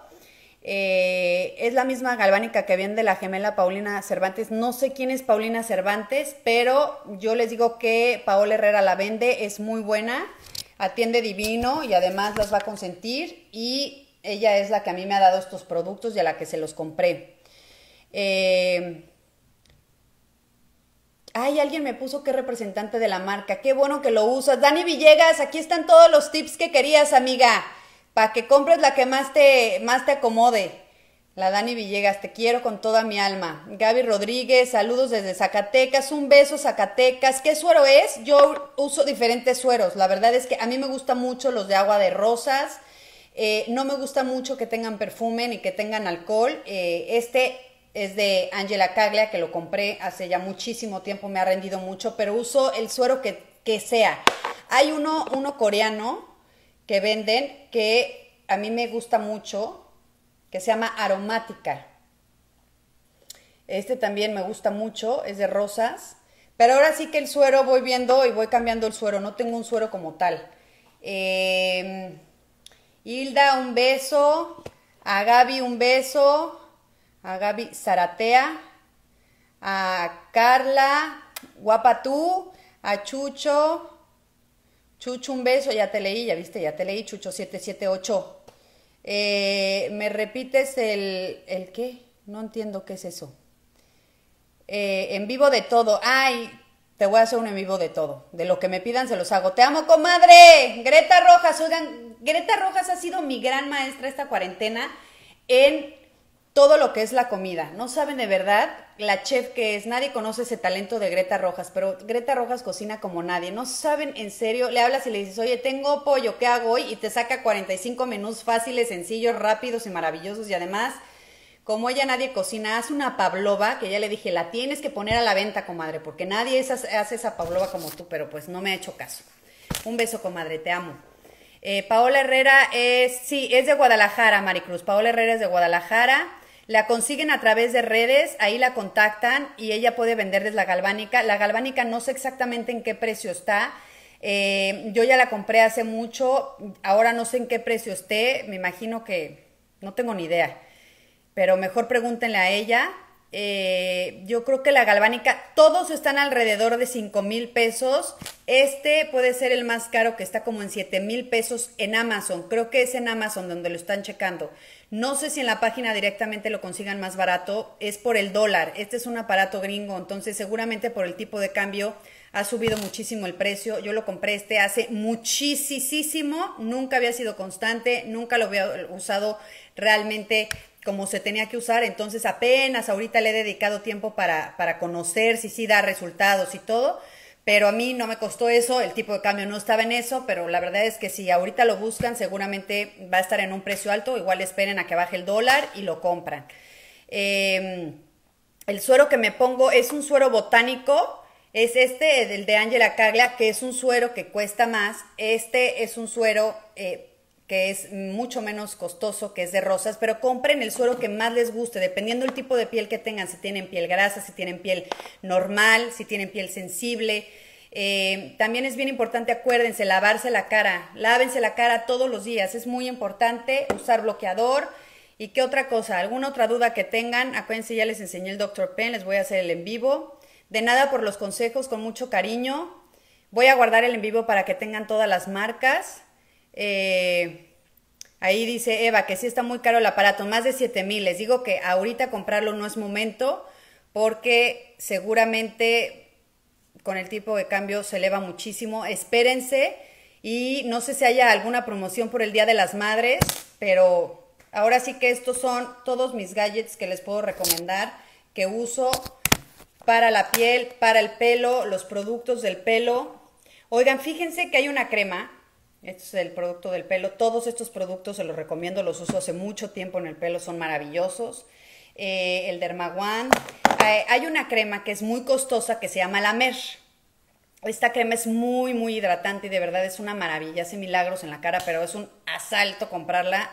Eh, es la misma galvánica que viene la gemela Paulina Cervantes. No sé quién es Paulina Cervantes, pero yo les digo que Paola Herrera la vende, es muy buena, atiende divino y además las va a consentir. Y ella es la que a mí me ha dado estos productos y a la que se los compré. Eh, ay, alguien me puso que representante de la marca. Qué bueno que lo usas. Dani Villegas, aquí están todos los tips que querías, amiga para que compres la que más te, más te acomode. La Dani Villegas, te quiero con toda mi alma. Gaby Rodríguez, saludos desde Zacatecas, un beso Zacatecas. ¿Qué suero es? Yo uso diferentes sueros. La verdad es que a mí me gustan mucho los de agua de rosas. Eh, no me gusta mucho que tengan perfume ni que tengan alcohol. Eh, este es de Angela Caglia, que lo compré hace ya muchísimo tiempo, me ha rendido mucho, pero uso el suero que, que sea. Hay uno, uno coreano que venden que a mí me gusta mucho, que se llama aromática. Este también me gusta mucho, es de rosas. Pero ahora sí que el suero voy viendo y voy cambiando el suero, no tengo un suero como tal. Em, Hilda, un beso. A Gaby, un beso. A Gaby Zaratea. A Carla, guapa tú. A Chucho. Chucho, un beso, ya te leí, ya viste, ya te leí, Chucho 778. Eh, ¿Me repites el, el qué? No entiendo qué es eso. Eh, en vivo de todo. Ay, te voy a hacer un en vivo de todo. De lo que me pidan se los hago. Te amo, comadre. Greta Rojas, oigan, Greta Rojas ha sido mi gran maestra esta cuarentena en todo lo que es la comida. No saben de verdad la chef que es. Nadie conoce ese talento de Greta Rojas, pero Greta Rojas cocina como nadie. No saben en serio. Le hablas y le dices, oye, tengo pollo, ¿qué hago hoy? Y te saca 45 menús fáciles, sencillos, rápidos y maravillosos. Y además, como ella nadie cocina, hace una pavlova, que ya le dije, la tienes que poner a la venta, comadre, porque nadie hace esa pavlova como tú, pero pues no me ha hecho caso. Un beso, comadre, te amo. Eh, Paola Herrera es, sí, es de Guadalajara, Maricruz. Paola Herrera es de Guadalajara. La consiguen a través de redes, ahí la contactan y ella puede venderles la galvánica. La galvánica no sé exactamente en qué precio está. Eh, yo ya la compré hace mucho, ahora no sé en qué precio esté, me imagino que no tengo ni idea, pero mejor pregúntenle a ella. Eh, yo creo que la galvánica, todos están alrededor de 5 mil pesos este puede ser el más caro que está como en 7 mil pesos en Amazon. Creo que es en Amazon donde lo están checando. No sé si en la página directamente lo consigan más barato. Es por el dólar. Este es un aparato gringo. Entonces seguramente por el tipo de cambio ha subido muchísimo el precio. Yo lo compré este hace muchísimo. Nunca había sido constante. Nunca lo había usado realmente como se tenía que usar, entonces apenas ahorita le he dedicado tiempo para, para conocer si sí da resultados y todo, pero a mí no me costó eso, el tipo de cambio no estaba en eso, pero la verdad es que si ahorita lo buscan, seguramente va a estar en un precio alto, igual esperen a que baje el dólar y lo compran. Em, el suero que me pongo es un suero botánico, es este, el de Angela Cagla, que es un suero que cuesta más, este es un suero... Eh, que es mucho menos costoso, que es de rosas, pero compren el suero que más les guste, dependiendo el tipo de piel que tengan, si tienen piel grasa, si tienen piel normal, si tienen piel sensible. Eh, también es bien importante, acuérdense, lavarse la cara, lávense la cara todos los días, es muy importante usar bloqueador. ¿Y qué otra cosa? ¿Alguna otra duda que tengan? Acuérdense, ya les enseñé el Dr. Pen, les voy a hacer el en vivo. De nada por los consejos, con mucho cariño. Voy a guardar el en vivo para que tengan todas las marcas. Eh, ahí dice Eva que sí está muy caro el aparato, más de 7 mil. Les digo que ahorita comprarlo no es momento porque seguramente con el tipo de cambio se eleva muchísimo. Espérense y no sé si haya alguna promoción por el Día de las Madres, pero ahora sí que estos son todos mis gadgets que les puedo recomendar que uso para la piel, para el pelo, los productos del pelo. Oigan, fíjense que hay una crema este es el producto del pelo. Todos estos productos se los recomiendo, los uso hace mucho tiempo en el pelo, son maravillosos. Eh, el Dermaguan. hay una crema que es muy costosa que se llama La Mer. Esta crema es muy, muy hidratante y de verdad es una maravilla. Hace milagros en la cara, pero es un asalto comprarla.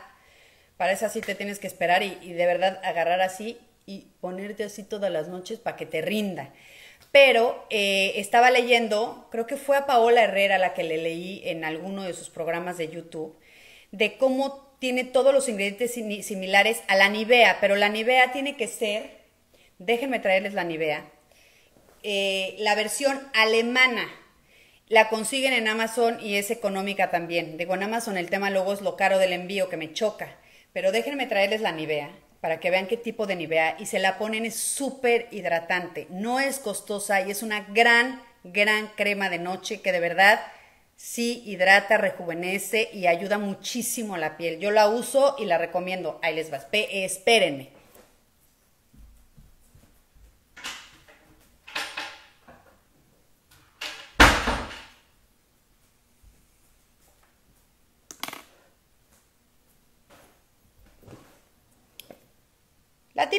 Para esa sí te tienes que esperar y de verdad agarrar así y ponerte así todas las noches para que te rinda pero eh, estaba leyendo, creo que fue a Paola Herrera la que le leí en alguno de sus programas de YouTube, de cómo tiene todos los ingredientes similares a la Nivea, pero la Nivea tiene que ser, déjenme traerles la Nivea, eh, la versión alemana. La consiguen en Amazon y es económica también. Digo, en Amazon el tema luego es lo caro del envío que me choca, pero déjenme traerles la Nivea para que vean qué tipo de Nivea y se la ponen, es súper hidratante, no es costosa y es una gran, gran crema de noche que de verdad sí hidrata, rejuvenece y ayuda muchísimo a la piel. Yo la uso y la recomiendo. Ahí les va, espérenme.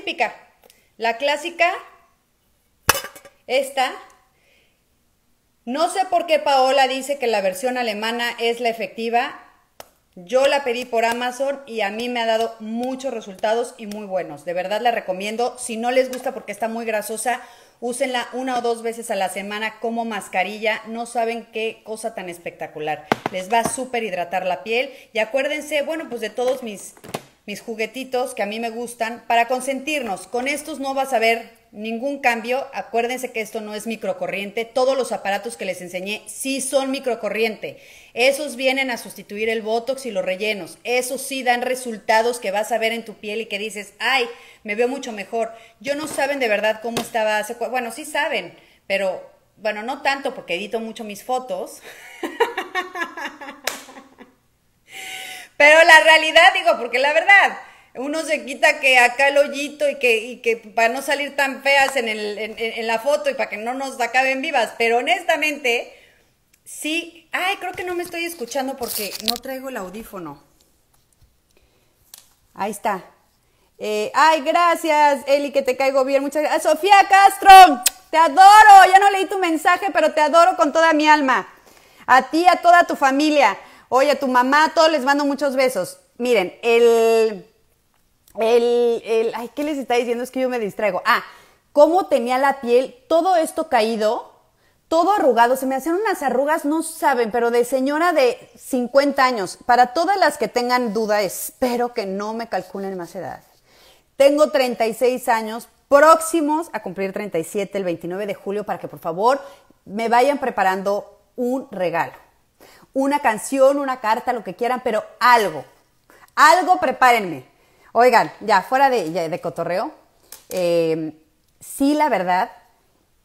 típica. La clásica, esta. No sé por qué Paola dice que la versión alemana es la efectiva. Yo la pedí por Amazon y a mí me ha dado muchos resultados y muy buenos. De verdad la recomiendo. Si no les gusta porque está muy grasosa, úsenla una o dos veces a la semana como mascarilla. No saben qué cosa tan espectacular. Les va a súper hidratar la piel. Y acuérdense, bueno, pues de todos mis mis juguetitos que a mí me gustan, para consentirnos. Con estos no vas a ver ningún cambio. Acuérdense que esto no es microcorriente. Todos los aparatos que les enseñé sí son microcorriente. Esos vienen a sustituir el botox y los rellenos. Esos sí dan resultados que vas a ver en tu piel y que dices, ay, me veo mucho mejor. Yo no saben de verdad cómo estaba hace. Bueno, sí saben, pero bueno, no tanto porque edito mucho mis fotos. Pero la realidad, digo, porque la verdad, uno se quita que acá el hoyito y que, que para no salir tan feas en, el, en, la foto y para que no nos acaben vivas. Pero honestamente, sí. Ay, creo que no me estoy escuchando porque no traigo el audífono. Ahí está. Eh, ay, gracias, Eli, que te caigo bien. Muchas gracias. Sofía Castro, te adoro. Ya no leí tu mensaje, pero te adoro con toda mi alma. A ti, a toda tu familia. Oye, a tu mamá, todos les mando muchos besos. Miren, el, el, el, ay, ¿qué les está diciendo? Es que yo me distraigo. Ah, cómo tenía la piel, todo esto caído, todo arrugado, se me hacían unas arrugas, no saben, pero de señora de 50 años. Para todas las que tengan duda, espero que no me calculen más edad. Tengo 36 años, próximos a cumplir 37 el 29 de julio, para que por favor me vayan preparando un regalo una canción, una carta, lo que quieran, pero algo, algo prepárenme. Oigan, ya fuera de, cotorreo, em, sí la verdad,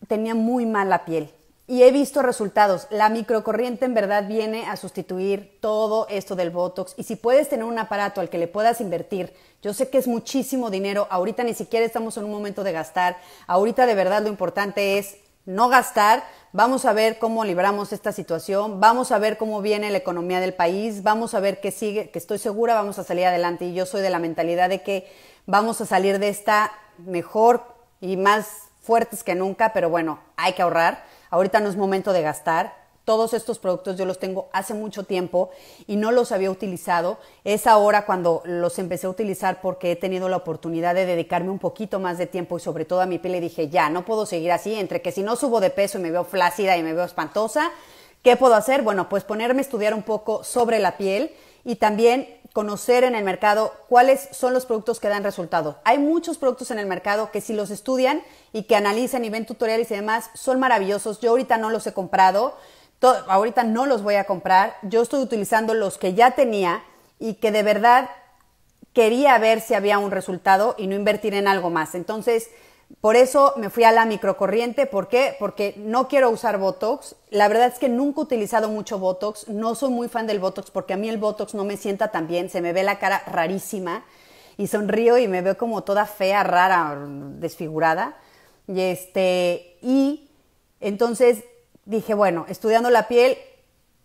tenía muy mala piel y he visto resultados. La microcorriente en verdad viene a sustituir todo esto del Botox. Y si puedes tener un aparato al que le puedas invertir, yo sé que es muchísimo dinero. Ahorita ni siquiera estamos en un momento de gastar. Ahorita de verdad lo importante es no gastar, Vamos a ver cómo libramos esta situación, vamos a ver cómo viene la economía del país, vamos a ver qué sigue, que estoy segura vamos a salir adelante y yo soy de la mentalidad de que vamos a salir de esta mejor y más fuertes que nunca, pero bueno, hay que ahorrar. Ahorita no es momento de gastar, todos estos productos yo los tengo hace mucho tiempo y no los había utilizado. Es ahora cuando los empecé a utilizar porque he tenido la oportunidad de dedicarme un poquito más de tiempo y sobre todo a mi piel y dije, ya, no puedo seguir así, entre que si no subo de peso y me veo flácida y me veo espantosa, ¿qué puedo hacer? Bueno, pues ponerme a estudiar un poco sobre la piel y también conocer en el mercado cuáles son los productos que dan resultado. Hay muchos productos en el mercado que si los estudian y que analizan y ven tutoriales y demás, son maravillosos. Yo ahorita no los he comprado, ahorita no los voy a comprar. Yo estoy utilizando los que ya tenía y que de verdad quería ver si había un resultado y no invertir en algo más. Entonces, por eso me fui a la microcorriente. ¿Por qué? Porque no quiero usar Botox. La verdad es que nunca he utilizado mucho Botox. No soy muy fan del Botox porque a mí el Botox no me sienta tan bien. Se me ve la cara rarísima y sonrío y me veo como toda fea, rara, desfigurada. Y, este, y entonces dije, bueno, estudiando la piel,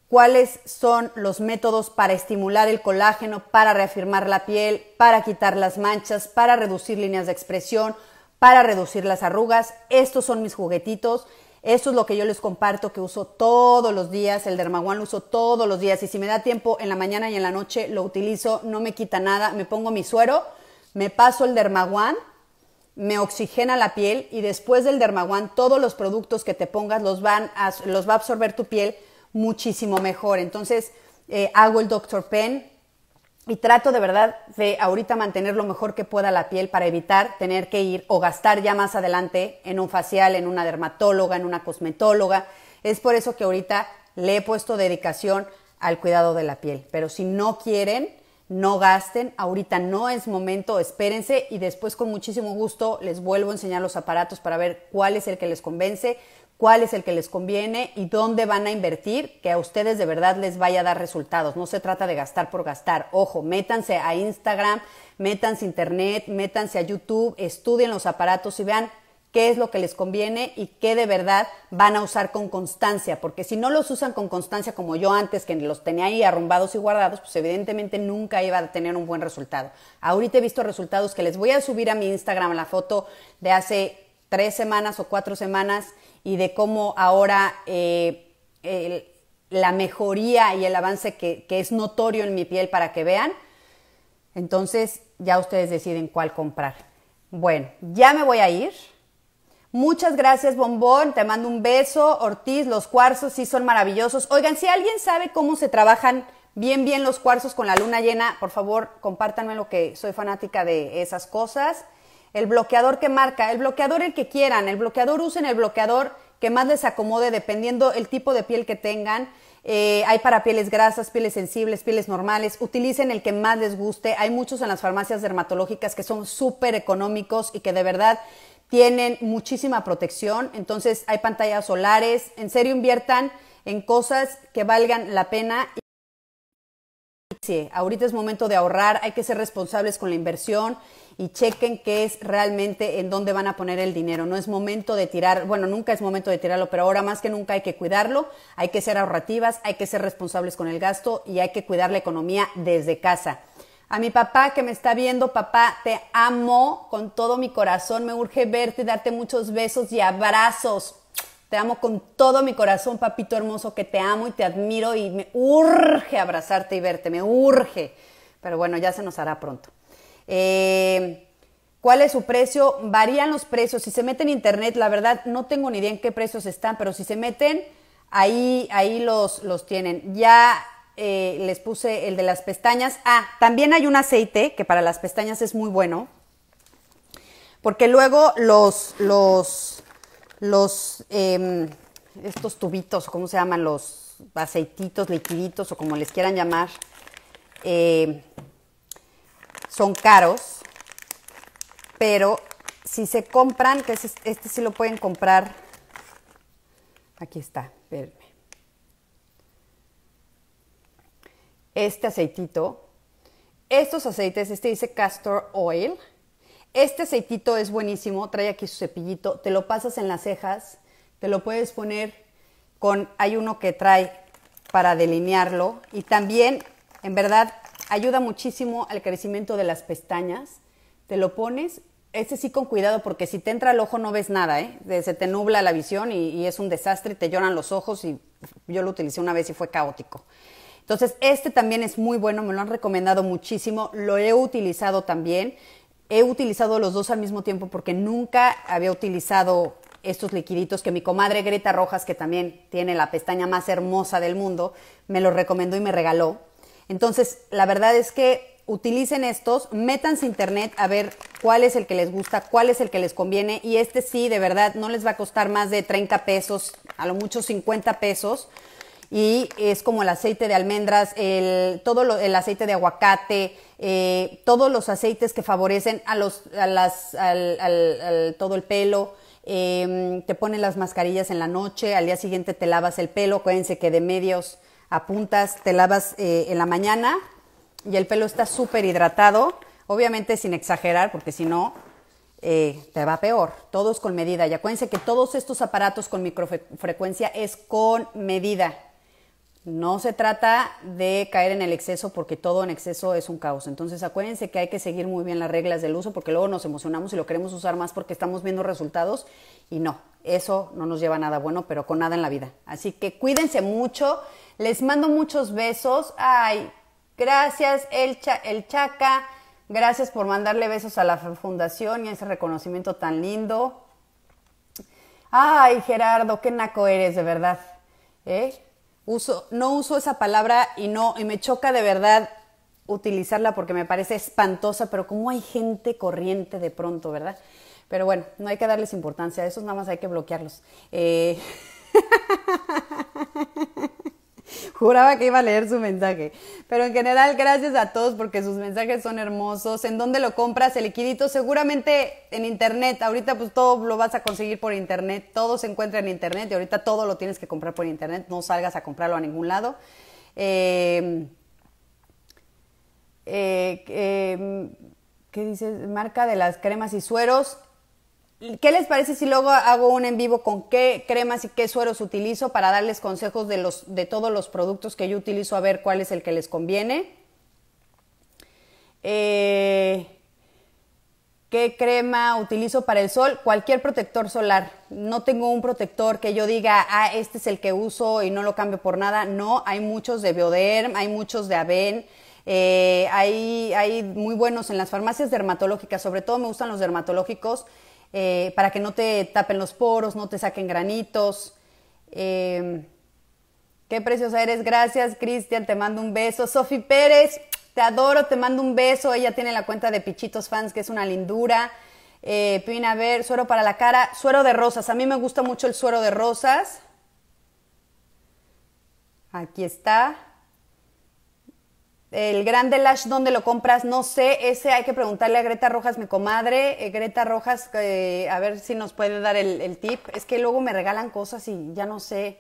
cuáles son los métodos para estimular el colágeno, para reafirmar la piel, para quitar las manchas, para reducir líneas de expresión, para reducir las arrugas. Estos son mis juguetitos. Esto es lo que yo les comparto que uso todos los días. El Dermaguan lo uso todos los días. Y si me da tiempo en la mañana y en la noche, lo utilizo. No me quita nada. Me pongo mi suero, me paso el Dermaguan me oxigena la piel y después del Dermaguan todos los productos que te pongas los, va a absorber tu piel muchísimo mejor. Entonces eh, hago el Dr. Pen y trato de verdad de ahorita mantener lo mejor que pueda la piel para evitar tener que ir o gastar ya más adelante en un facial, en una dermatóloga, en una cosmetóloga. Es por eso que ahorita le he puesto dedicación al cuidado de la piel. Pero si no quieren, no gasten, ahorita no es momento, espérense y después con muchísimo gusto les vuelvo a enseñar los aparatos para ver cuál es el que les convence, cuál es el que les conviene y dónde van a invertir, que a ustedes de verdad les vaya a dar resultados. No se trata de gastar por gastar. Ojo, métanse a Instagram, métanse a Internet, métanse a YouTube, estudien los aparatos y vean qué es lo que les conviene y qué de verdad van a usar con constancia, porque si no los usan con constancia como yo antes, que los tenía ahí arrumbados y guardados, pues evidentemente nunca iba a tener un buen resultado. Ahorita he visto resultados que les voy a subir a mi Instagram la foto de hace tres semanas o cuatro semanas y de cómo ahora eh, la mejoría y el avance que es notorio en mi piel para que vean. Entonces ya ustedes deciden cuál comprar. Bueno, ya me voy a ir. Muchas gracias, Bombón. Te mando un beso. Ortiz, los cuarzos sí son maravillosos. Oigan, si alguien sabe cómo se trabajan bien, bien los cuarzos con la luna llena, por favor, compártanme lo que soy fanática de esas cosas. El bloqueador que marca, el bloqueador el que quieran, el bloqueador usen el bloqueador que más les acomode dependiendo el tipo de piel que tengan. Eh, hay para pieles grasas, pieles sensibles, pieles normales. Utilicen el que más les guste. Hay muchos en las farmacias dermatológicas que son súper económicos y que de verdad tienen muchísima protección, entonces hay pantallas solares, en serio inviertan en cosas que valgan la pena. Ahorita es momento de ahorrar, hay que ser responsables con la inversión y chequen qué es realmente en dónde van a poner el dinero. No es momento de tirar, bueno, nunca es momento de tirarlo, pero ahora más que nunca hay que cuidarlo, hay que ser ahorrativas, hay que ser responsables con el gasto y hay que cuidar la economía desde casa. A mi papá que me está viendo, papá, te amo con todo mi corazón. Me urge verte, darte muchos besos y abrazos. Te amo con todo mi corazón, papito hermoso, que te amo y te admiro y me urge abrazarte y verte, me urge. Pero bueno, ya se nos hará pronto. Eh, ¿Cuál es su precio? Varían los precios. Si se meten en internet, la verdad no tengo ni idea en qué precios están, pero si se meten, ahí, ahí los, los tienen. Ya eh, les puse el de las pestañas. Ah, también hay un aceite que para las pestañas es muy bueno, porque luego los, los, los, em, estos tubitos, ¿cómo se llaman? Los aceititos, liquiditos o como les quieran llamar, em, son caros, pero si se compran, que este, este sí lo pueden comprar, aquí está, este aceitito. Estos aceites, este dice castor oil. Este aceitito es buenísimo, trae aquí su cepillito, te lo pasas en las cejas, te lo puedes poner con, hay uno que trae para delinearlo y también, en verdad, ayuda muchísimo al crecimiento de las pestañas. Te lo pones, este sí con cuidado porque si te entra el ojo no ves nada, ¿eh? se te nubla la visión y, y es un desastre, te lloran los ojos y yo lo utilicé una vez y fue caótico. Entonces, este también es muy bueno, me lo han recomendado muchísimo, lo he utilizado también. He utilizado los dos al mismo tiempo porque nunca había utilizado estos liquiditos que mi comadre Greta Rojas, que también tiene la pestaña más hermosa del mundo, me los recomendó y me regaló. Entonces, la verdad es que utilicen estos, métanse internet a ver cuál es el que les gusta, cuál es el que les conviene y este sí, de verdad, no les va a costar más de 30 pesos, a lo mucho 50 pesos y es como el aceite de almendras, el, todo el aceite de aguacate, eh, todos los aceites que favorecen a los, a las, al, todo el pelo. Em, te ponen las mascarillas en la noche, al día siguiente te lavas el pelo, acuérdense que de medios a puntas te lavas eh, en la mañana y el pelo está súper hidratado, obviamente sin exagerar, porque si no, eh, te va peor. Todos con medida. Y acuérdense que todos estos aparatos con microfrecuencia es con medida. No se trata de caer en el exceso porque todo en exceso es un caos. Entonces acuérdense que hay que seguir muy bien las reglas del uso porque luego nos emocionamos y lo queremos usar más porque estamos viendo resultados y no, eso no nos lleva a nada bueno, pero con nada en la vida. Así que cuídense mucho, les mando muchos besos. Ay, gracias el, cha, Chaca, gracias por mandarle besos a la fundación y a ese reconocimiento tan lindo. Ay, Gerardo, qué naco eres, de verdad. ¿Eh? Uso, no uso esa palabra y no, y me choca de verdad utilizarla porque me parece espantosa, pero como hay gente corriente de pronto, ¿verdad? Pero bueno, no hay que darles importancia, a esos nada más hay que bloquearlos. Eh, Juraba que iba a leer su mensaje. Pero en general, gracias a todos porque sus mensajes son hermosos. ¿En dónde lo compras el liquidito? Seguramente en internet. Ahorita pues todo lo vas a conseguir por internet. Todo se encuentra en internet y ahorita todo lo tienes que comprar por internet. No salgas a comprarlo a ningún lado. Em, eh, em, ¿Qué dices? Marca de las cremas y sueros. ¿Qué les parece si luego hago un en vivo con qué cremas y qué sueros utilizo para darles consejos de, los, de todos los productos que yo utilizo a ver cuál es el que les conviene? Eh, ¿Qué crema utilizo para el sol? Cualquier protector solar. No tengo un protector que yo diga, ah, este es el que uso y no lo cambio por nada. No, hay muchos de Bioderm, hay muchos de Aven. Eh, hay, hay muy buenos en las farmacias dermatológicas, sobre todo me gustan los dermatológicos. Eh, para que no te tapen los poros, no te saquen granitos. Em, qué preciosa eres, gracias Cristian, te mando un beso. Sofi Pérez, te adoro, te mando un beso. Ella tiene la cuenta de Pichitos Fans, que es una lindura. Eh, a ver, suero para la cara, suero de rosas. A mí me gusta mucho el suero de rosas. Aquí está el grande lash, ¿dónde lo compras? No sé, ese hay que preguntarle a Greta Rojas, mi comadre. Eh, Greta Rojas, a ver si nos puede dar el, el, tip. Es que luego me regalan cosas y ya no sé.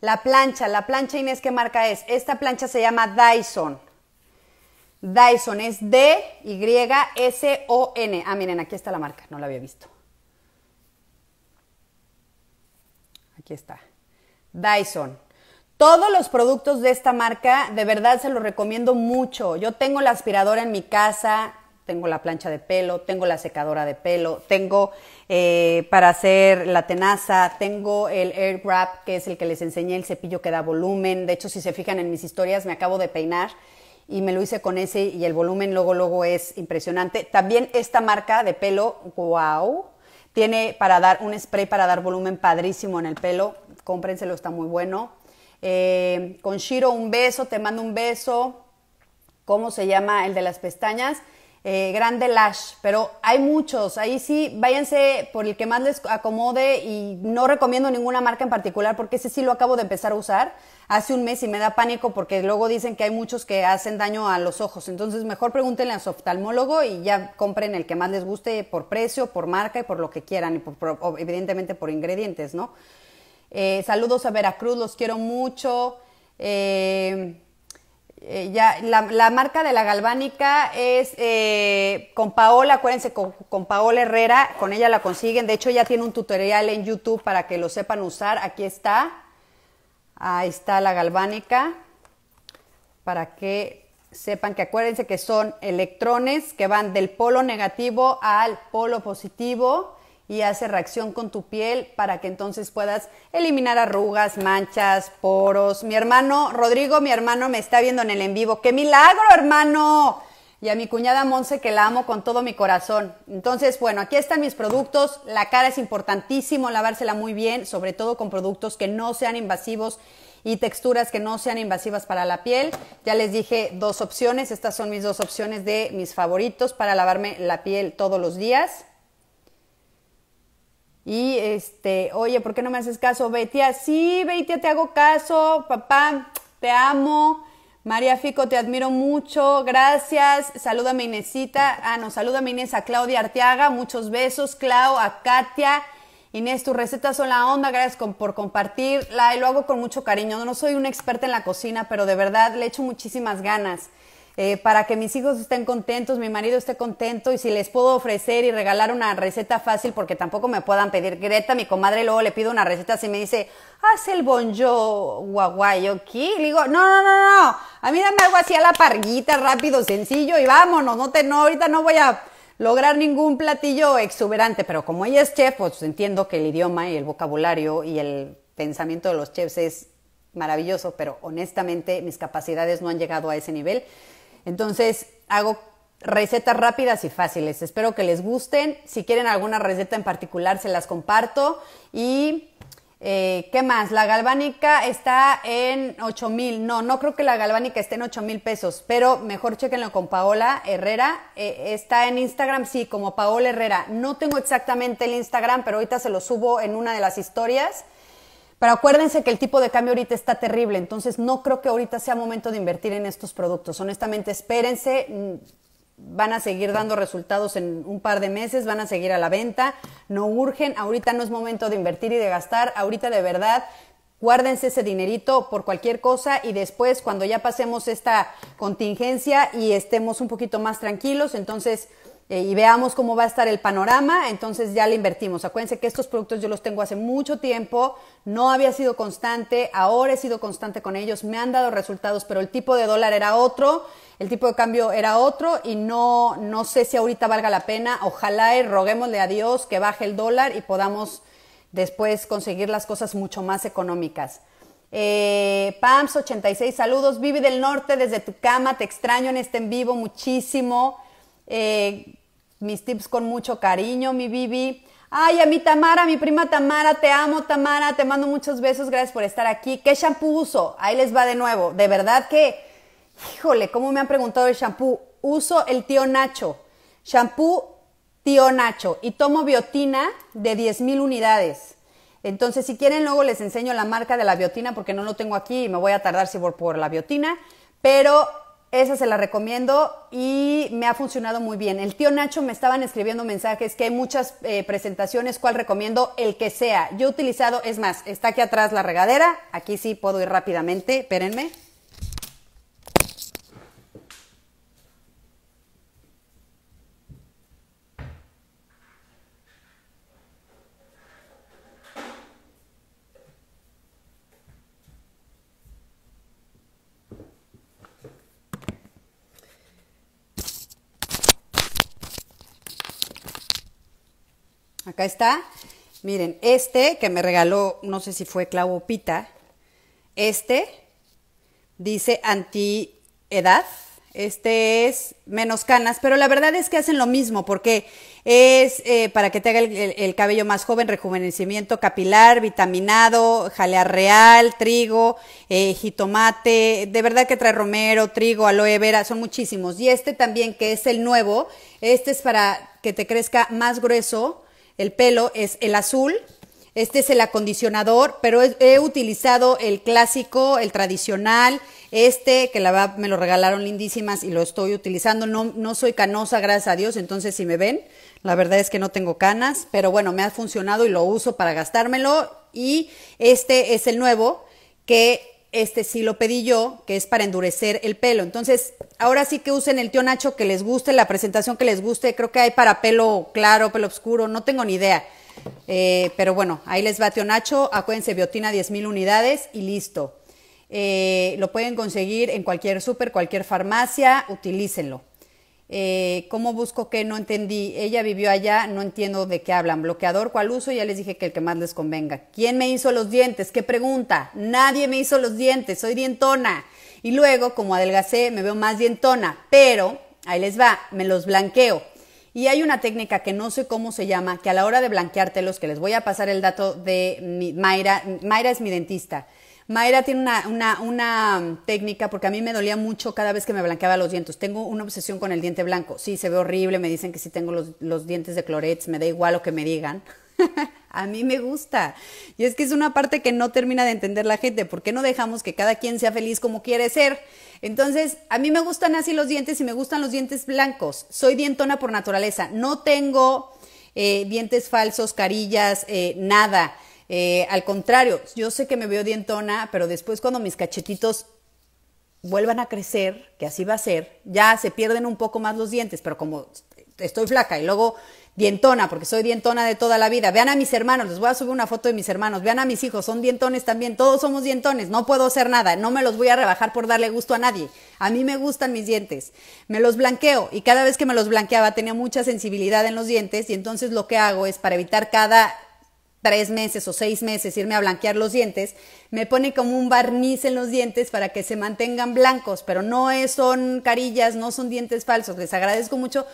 La plancha, la plancha Inés, ¿qué marca es? Esta plancha se llama Dyson. Dyson es D-Y-S-O-N. Ah, miren, aquí está la marca, no la había visto. Aquí está. Dyson. Todos los productos de esta marca, de verdad se los recomiendo mucho. Yo tengo la aspiradora en mi casa, tengo la plancha de pelo, tengo la secadora de pelo, tengo eh, para hacer la tenaza, tengo el air wrap, que es el que les enseñé, el cepillo que da volumen. De hecho, si se fijan en mis historias, me acabo de peinar y me lo hice con ese y el volumen luego, luego es impresionante. También esta marca de pelo, wow, tiene para dar un spray para dar volumen padrísimo en el pelo. Cómprenselo, está muy bueno. Eh, con Shiro, un beso, te mando un beso. ¿Cómo se llama el de las pestañas? Eh, grande Lash, pero hay muchos, ahí sí váyanse por el que más les acomode y no recomiendo ninguna marca en particular porque ese sí lo acabo de empezar a usar hace un mes y me da pánico porque luego dicen que hay muchos que hacen daño a los ojos, entonces mejor pregúntenle a su oftalmólogo y ya compren el que más les guste por precio, por marca y por lo que quieran y evidentemente por ingredientes, ¿no? Eh, saludos a Veracruz, los quiero mucho. Eh, eh, la, marca de la galvánica es con Paola, acuérdense, con, con, Paola Herrera, con ella la consiguen. De hecho, ya tiene un tutorial en YouTube para que lo sepan usar. Aquí está. Ahí está la galvánica. Para que sepan que acuérdense que son electrones que van del polo negativo al polo positivo y hace reacción con tu piel para que entonces puedas eliminar arrugas, manchas, poros. Mi hermano Rodrigo, mi hermano me está viendo en el en vivo. ¡Qué milagro, hermano! Y a mi cuñada Monse, que la amo con todo mi corazón. Entonces, bueno, aquí están mis productos. La cara es importantísimo lavársela muy bien, sobre todo con productos que no sean invasivos y texturas que no sean invasivas para la piel. Ya les dije dos opciones, estas son mis dos opciones de mis favoritos para lavarme la piel todos los días. Y este, oye, ¿por qué no me haces caso, Betia? Sí, Betia, te hago caso, papá, te amo. María Fico, te admiro mucho, gracias. Salúdame Inesita, ah, no, salúdame Inés a Claudia Arteaga, muchos besos. Clau, a Katia, Inés, tus recetas son la onda, gracias por compartirla y lo hago con mucho cariño, no soy una experta en la cocina, pero de verdad le echo muchísimas ganas. Eh, para que mis hijos estén contentos, mi marido esté contento y si les puedo ofrecer y regalar una receta fácil, porque tampoco me puedan pedir Greta, mi comadre, luego le pido una receta así me dice, haz el bonjo guaguayo aquí. Le digo, no, no, no, no, a mí dame algo así a la parguita, rápido, sencillo y vámonos, no te, no, ahorita no voy a lograr ningún platillo exuberante, pero como ella es chef, pues entiendo que el idioma y el vocabulario y el pensamiento de los chefs es maravilloso, pero honestamente mis capacidades no han llegado a ese nivel. Entonces hago recetas rápidas y fáciles. Espero que les gusten. Si quieren alguna receta en particular, se las comparto. Y eh, ¿Qué más? La galvánica está en 8 mil. No, no creo que la galvánica esté en 8 mil pesos, pero mejor chequenlo con Paola Herrera. Eh, está en Instagram, sí, como Paola Herrera. No tengo exactamente el Instagram, pero ahorita se lo subo en una de las historias. Pero acuérdense que el tipo de cambio ahorita está terrible, entonces no creo que ahorita sea momento de invertir en estos productos. Honestamente, espérense, mm, van a seguir dando resultados en un par de meses, van a seguir a la venta, no urgen, ahorita no es momento de invertir y de gastar, ahorita de verdad guárdense ese dinerito por cualquier cosa y después cuando ya pasemos esta contingencia y estemos un poquito más tranquilos, entonces eh, y veamos cómo va a estar el panorama, entonces ya le invertimos. Acuérdense que estos productos yo los tengo hace mucho tiempo, no había sido constante, ahora he sido constante con ellos, me han dado resultados, pero el tipo de dólar era otro, el tipo de cambio era otro y no, no sé si ahorita valga la pena. Ojalá y roguémosle a Dios que baje el dólar y podamos después conseguir las cosas mucho más económicas. Eh, Pams86, saludos. Vivi del Norte, desde tu cama, te extraño en este en vivo muchísimo. Eh, mis tips con mucho cariño, mi Bibi. Ay, a mi Tamara, mi prima Tamara, te amo, Tamara, te mando muchos besos, gracias por estar aquí. ¿Qué shampoo uso? Ahí les va de nuevo. De verdad que, híjole, ¿cómo me han preguntado el shampoo? Uso el tío Nacho. Shampoo tío Nacho y tomo biotina de 10.000 unidades. Entonces, si quieren, luego les enseño la marca de la biotina porque no lo tengo aquí y me voy a tardar si voy por la biotina. Pero esa se la recomiendo y me ha funcionado muy bien. El tío Nacho me estaban escribiendo mensajes que hay muchas eh, presentaciones, ¿cuál recomiendo? El que sea. Yo he utilizado, es más, está aquí atrás la regadera, aquí sí puedo ir rápidamente, espérenme. Acá está. Miren, este que me regaló, no sé si fue Clau Pita, este dice anti-edad. Este es menos canas, pero la verdad es que hacen lo mismo porque es eh, para que te haga el, cabello más joven, rejuvenecimiento capilar, vitaminado, jalea real, trigo, eh, jitomate, de verdad que trae romero, trigo, aloe vera, son muchísimos. Y este también que es el nuevo, este es para que te crezca más grueso, el pelo es el azul. Este es el acondicionador, pero he utilizado el clásico, el tradicional, este que la me lo regalaron lindísimas y lo estoy utilizando. No, no soy canosa, gracias a Dios, entonces si me ven, la verdad es que no tengo canas, pero bueno, me ha funcionado y lo uso para gastármelo. Y este es el nuevo que este sí lo pedí yo, que es para endurecer el pelo. Entonces, ahora sí que usen el tío Nacho que les guste, la presentación que les guste. Creo que hay para pelo claro, pelo oscuro, no tengo ni idea. Eh, pero bueno, ahí les va tío Nacho. Acuérdense, biotina 10.000 unidades y listo. Eh, lo pueden conseguir en cualquier super, cualquier farmacia, utilícenlo. Eh, ¿Cómo busco qué? no entendí? Ella vivió allá, no entiendo de qué hablan. Bloqueador, ¿cuál uso? Ya les dije que el que más les convenga. ¿Quién me hizo los dientes? ¿Qué pregunta? Nadie me hizo los dientes, soy dientona. Y luego, como adelgacé, me veo más dientona, pero ahí les va, me los blanqueo. Y hay una técnica que no sé cómo se llama, que a la hora de los que les voy a pasar el dato de mi Mayra, Mayra es mi dentista. Mayra tiene una, um, técnica, porque a mí me dolía mucho cada vez que me blanqueaba los dientes. Tengo una obsesión con el diente blanco. Sí, se ve horrible, me dicen que si tengo los, dientes de clorets, me da igual lo que me digan. a mí me gusta. Y es que es una parte que no termina de entender la gente. ¿Por qué no dejamos que cada quien sea feliz como quiere ser? Entonces, a mí me gustan así los dientes y me gustan los dientes blancos. Soy dientona por naturaleza. No tengo eh, dientes falsos, carillas, eh, nada. Eh, al contrario, yo sé que me veo dientona, pero después cuando mis cachetitos vuelvan a crecer, que así va a ser, ya se pierden un poco más los dientes, pero como estoy flaca y luego dientona, porque soy dientona de toda la vida. Vean a mis hermanos, les voy a subir una foto de mis hermanos, vean a mis hijos, son dientones también, todos somos dientones, no puedo hacer nada, no me los voy a rebajar por darle gusto a nadie. A mí me gustan mis dientes, me los blanqueo y cada vez que me los blanqueaba tenía mucha sensibilidad en los dientes y entonces lo que hago es para evitar cada tres meses o seis meses irme a blanquear los dientes, me pone como un barniz en los dientes para que se mantengan blancos, pero no es, son carillas, no son dientes falsos. Les agradezco mucho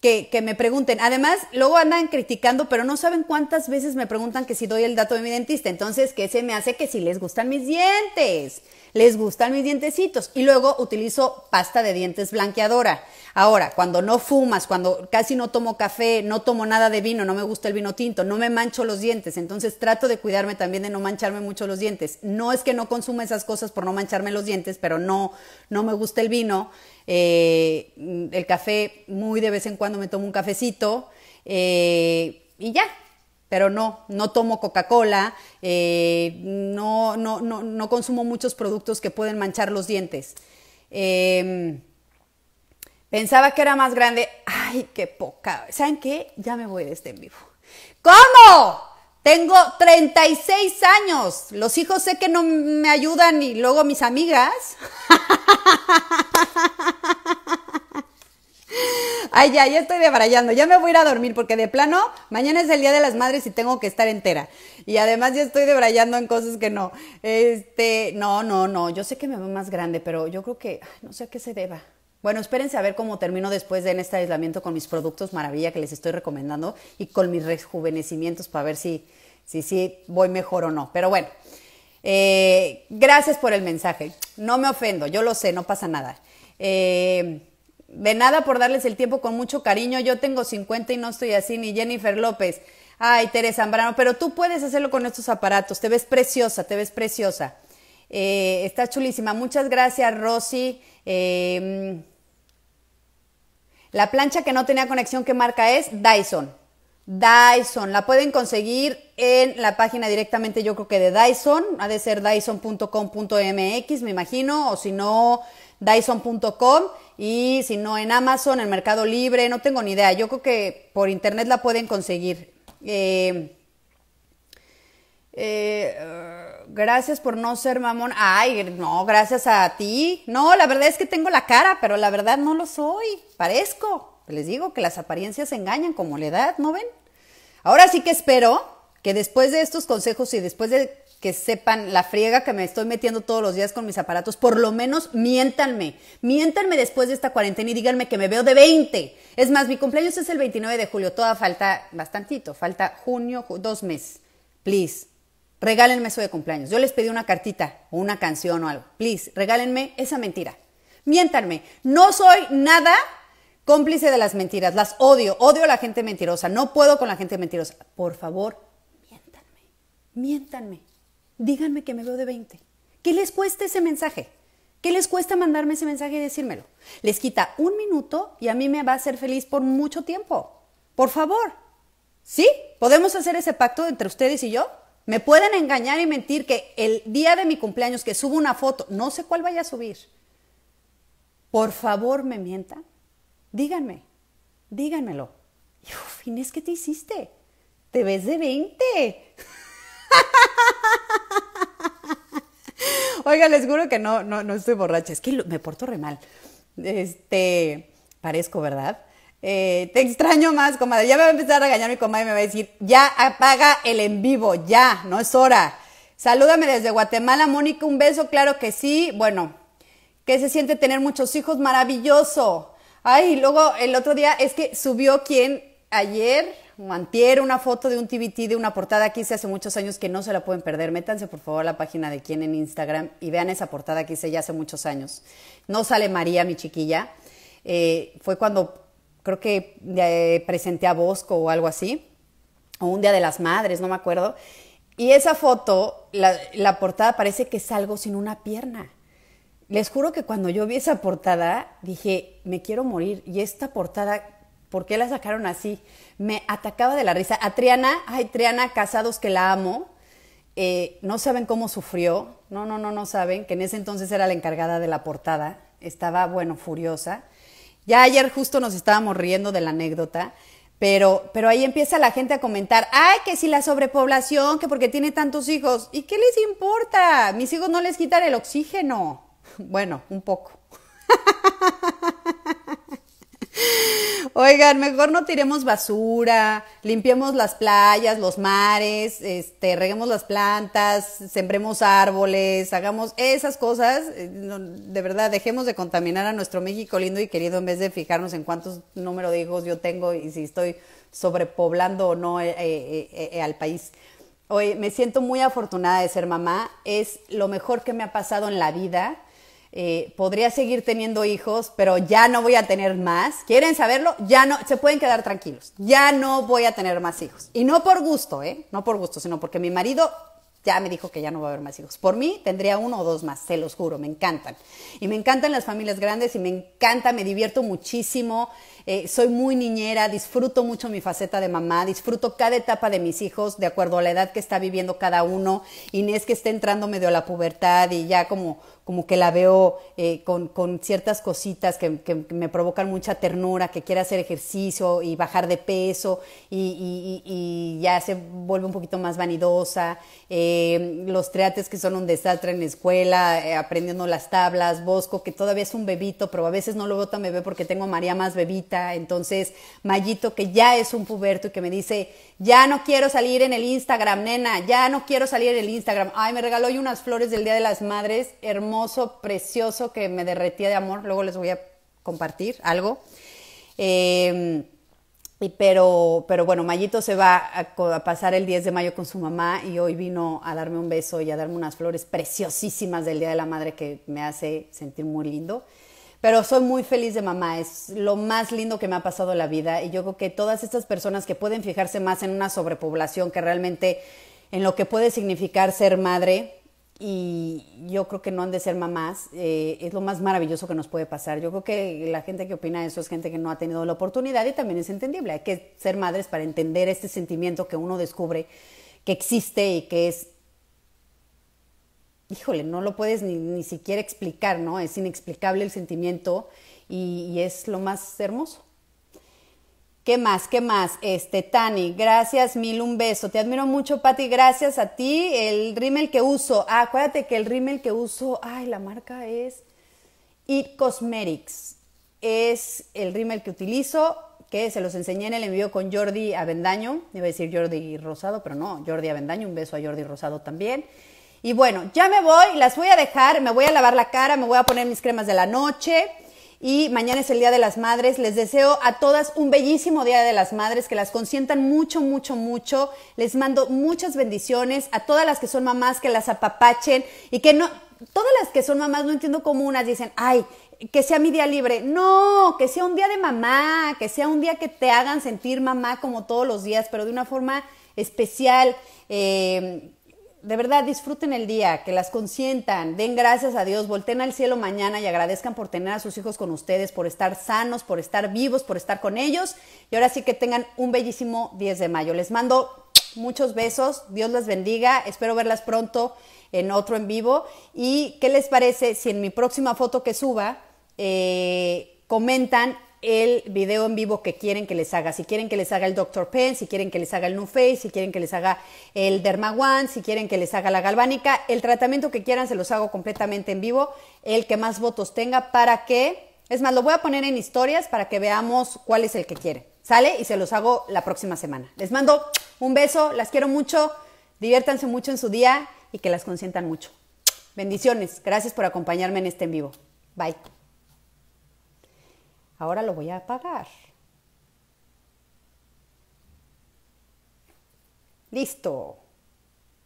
que, me pregunten. Además, luego andan criticando, pero no saben cuántas veces me preguntan que si doy el dato de mi dentista. Entonces, ¿qué se me hace? Que si les gustan mis dientes, les gustan mis dientecitos. Y luego utilizo pasta de dientes blanqueadora. Ahora, cuando no fumas, cuando casi no tomo café, no tomo nada de vino, no me gusta el vino tinto, no me mancho los dientes. Entonces, trato de cuidarme también de no mancharme mucho los dientes. No es que no consuma esas cosas por no mancharme los dientes, pero no, no me gusta el vino. Eh, el café, muy de vez en cuando me tomo un cafecito eh, y ya. Pero no, no tomo Coca-Cola, eh, no, no, no, no, consumo muchos productos que pueden manchar los dientes. Em, pensaba que era más grande. Ay, qué poca. ¿Saben qué? Ya me voy de este en vivo. ¿Cómo? Tengo 36 años. Los hijos sé que no me ayudan y luego mis amigas. Ay, ya, ya estoy debrayando. Ya me voy a ir a dormir porque de plano, mañana es el Día de las Madres y tengo que estar entera. Y además ya estoy debrayando en cosas que no. Este, no, no, no. Yo sé que me veo más grande, pero yo creo que no sé a qué se deba. Bueno, espérense a ver cómo termino después de en este aislamiento con mis productos maravilla que les estoy recomendando y con mis rejuvenecimientos para ver si, si sí voy mejor o no. Pero bueno, eh, gracias por el mensaje. No me ofendo, yo lo sé, no pasa nada. Eh, de nada por darles el tiempo con mucho cariño. Yo tengo 50 y no estoy así, ni Jennifer López. Ay, Teresa Ambrano. pero tú puedes hacerlo con estos aparatos. Te ves preciosa, te ves preciosa. Eh, está chulísima. Muchas gracias, Rosy. Em, la plancha que no tenía conexión, ¿qué marca es? Dyson. Dyson. La pueden conseguir en la página directamente yo creo que de Dyson, ha de ser dyson.com.mx, me imagino, o si no, dyson.com y si no en Amazon, en Mercado Libre, no tengo ni idea, yo creo que por internet la pueden conseguir. Eh, eh, gracias por no ser mamón. Ay, no, gracias a ti. No, la verdad es que tengo la cara, pero la verdad no lo soy. Parezco. Les digo que las apariencias engañan como la edad, ¿no ven? Ahora sí que espero que después de estos consejos y después de que sepan la friega que me estoy metiendo todos los días con mis aparatos, por lo menos miéntanme. Miéntanme después de esta cuarentena y díganme que me veo de 20. Es más, mi cumpleaños es el 29 de julio, toda falta bastantito, falta junio, dos meses. Please, regálenme eso de cumpleaños. Yo les pedí una cartita o una canción o algo. Please, regálenme esa mentira. Miéntanme. No soy nada cómplice de las mentiras. Las odio. Odio a la gente mentirosa. No puedo con la gente mentirosa. Por favor, miéntanme, díganme que me veo de 20. ¿Qué les cuesta ese mensaje? ¿Qué les cuesta mandarme ese mensaje y decírmelo? Les quita un minuto y a mí me va a hacer feliz por mucho tiempo. Por favor. ¿Sí? ¿Podemos hacer ese pacto entre ustedes y yo? Me pueden engañar y mentir que el día de mi cumpleaños que subo una foto, no sé cuál vaya a subir. Por favor, me mientan. Díganme. Díganmelo. Uf, Inés, ¿qué te hiciste? Te ves de 20 Oiga, les juro que no, no, no estoy borracha, es que me porto re mal. Este, parezco, ¿verdad? Eh, te extraño más, comadre. Ya me va a empezar a regañar mi comadre y me va a decir, ya apaga el en vivo, ya, no es hora. Salúdame desde Guatemala, Mónica, un beso, claro que sí. Bueno, ¿qué se siente tener muchos hijos? Maravilloso. Ay, y luego el otro día es que subió quien ayer, mantiene una foto de un TBT de una portada que hice hace muchos años que no se la pueden perder. Métanse por favor a la página de quién en Instagram y vean esa portada que hice ya hace muchos años. No sale María, mi chiquilla. Eh, fue cuando creo que eh, presenté a Bosco o algo así, o un Día de las Madres, no me acuerdo. Y esa foto, la, la portada parece que salgo sin una pierna. Les juro que cuando yo vi esa portada dije, me quiero morir. Y esta portada ¿Por qué la sacaron así? Me atacaba de la risa. A Triana, ay, Triana Casados, que la amo. Eh, no saben cómo sufrió. No, no, no, no saben. Que en ese entonces era la encargada de la portada. Estaba, bueno, furiosa. Ya ayer justo nos estábamos riendo de la anécdota. Pero, pero ahí empieza la gente a comentar, ay, que si la sobrepoblación, que porque tiene tantos hijos. ¿Y qué les importa? Mis hijos no les quitan el oxígeno. Bueno, un poco. Oigan, mejor no tiremos basura, limpiemos las playas, los mares, este, reguemos las plantas, sembremos árboles, hagamos esas cosas. Eh, de verdad, dejemos de contaminar a nuestro México lindo y querido en vez de fijarnos en cuántos número de hijos yo tengo y si estoy sobrepoblando o no eh, eh, al país. Hoy me siento muy afortunada de ser mamá. Es lo mejor que me ha pasado en la vida eh, podría seguir teniendo hijos, pero ya no voy a tener más. ¿Quieren saberlo? Ya no, se pueden quedar tranquilos. Ya no voy a tener más hijos. Y no por gusto, ¿eh? No por gusto, sino porque mi marido ya me dijo que ya no va a haber más hijos. Por mí tendría uno o dos más, se los juro, me encantan. Y me encantan las familias grandes y me encanta, me divierto muchísimo. Eh, soy muy niñera, disfruto mucho mi faceta de mamá, disfruto cada etapa de mis hijos de acuerdo a la edad que está viviendo cada uno. Inés que está entrando medio a la pubertad y ya como, como que la veo eh, con, ciertas cositas que, me provocan mucha ternura, que quiere hacer ejercicio y bajar de peso y, ya se vuelve un poquito más vanidosa. Eh, los triates que son un desastre en la escuela, aprendiendo las tablas, Bosco que todavía es un bebito, pero a veces no lo veo tan bebé porque tengo a María más bebita. Entonces, Mayito, que ya es un puberto y que me dice, ya no quiero salir en el Instagram, nena, ya no quiero salir en el Instagram. Ay, me regaló hoy unas flores del Día de las Madres, hermoso, precioso, que me derretía de amor. Luego les voy a compartir algo. Em, pero, bueno, Mayito se va a, a, pasar el 10 de mayo con su mamá y hoy vino a darme un beso y a darme unas flores preciosísimas del Día de la Madre que me hace sentir muy lindo. Pero soy muy feliz de mamá, es lo más lindo que me ha pasado la vida y yo creo que todas estas personas que pueden fijarse más en una sobrepoblación que realmente en lo que puede significar ser madre y yo creo que no han de ser mamás, eh, es lo más maravilloso que nos puede pasar. Yo creo que la gente que opina eso es gente que no ha tenido la oportunidad y también es entendible, hay que ser madres para entender este sentimiento que uno descubre que existe y que es híjole, no lo puedes ni, siquiera explicar, ¿no? Es inexplicable el sentimiento y, es lo más hermoso. ¿Qué más? ¿Qué más? Este, Tani, gracias mil, un beso. Te admiro mucho, Patti, gracias a ti. El rímel que uso, ah, acuérdate que el rímel que uso, ay, la marca es It Cosmetics. Es el rímel que utilizo, que se los enseñé en el envío con Jordi Avendaño. Iba a decir Jordi Rosado, pero no, Jordi Avendaño. Un beso a Jordi Rosado también. Y bueno, ya me voy, las voy a dejar, me voy a lavar la cara, me voy a poner mis cremas de la noche. Y mañana es el Día de las Madres. Les deseo a todas un bellísimo Día de las Madres, que las consientan mucho, mucho, mucho. Les mando muchas bendiciones a todas las que son mamás, que las apapachen y que no, todas las que son mamás, no entiendo cómo unas dicen, ay, que sea mi día libre. No, que sea un día de mamá, que sea un día que te hagan sentir mamá como todos los días, pero de una forma especial. Eh, de verdad disfruten el día, que las consientan, den gracias a Dios, volteen al cielo mañana y agradezcan por tener a sus hijos con ustedes, por estar sanos, por estar vivos, por estar con ellos. Y ahora sí que tengan un bellísimo 10 de mayo. Les mando muchos besos, Dios las bendiga, espero verlas pronto en otro en vivo. ¿Y qué les parece si en mi próxima foto que suba eh, comentan el video en vivo que quieren que les haga. Si quieren que les haga el Dr. Pen, si quieren que les haga el New Face, si quieren que les haga el Derma One, si quieren que les haga la galvánica, el tratamiento que quieran se los hago completamente en vivo, el que más votos tenga para que, es más, lo voy a poner en historias para que veamos cuál es el que quiere ¿Sale? Y se los hago la próxima semana. Les mando un beso, las quiero mucho, diviértanse mucho en su día y que las consientan mucho. Bendiciones, gracias por acompañarme en este en vivo. Bye. Ahora lo voy a apagar. Listo.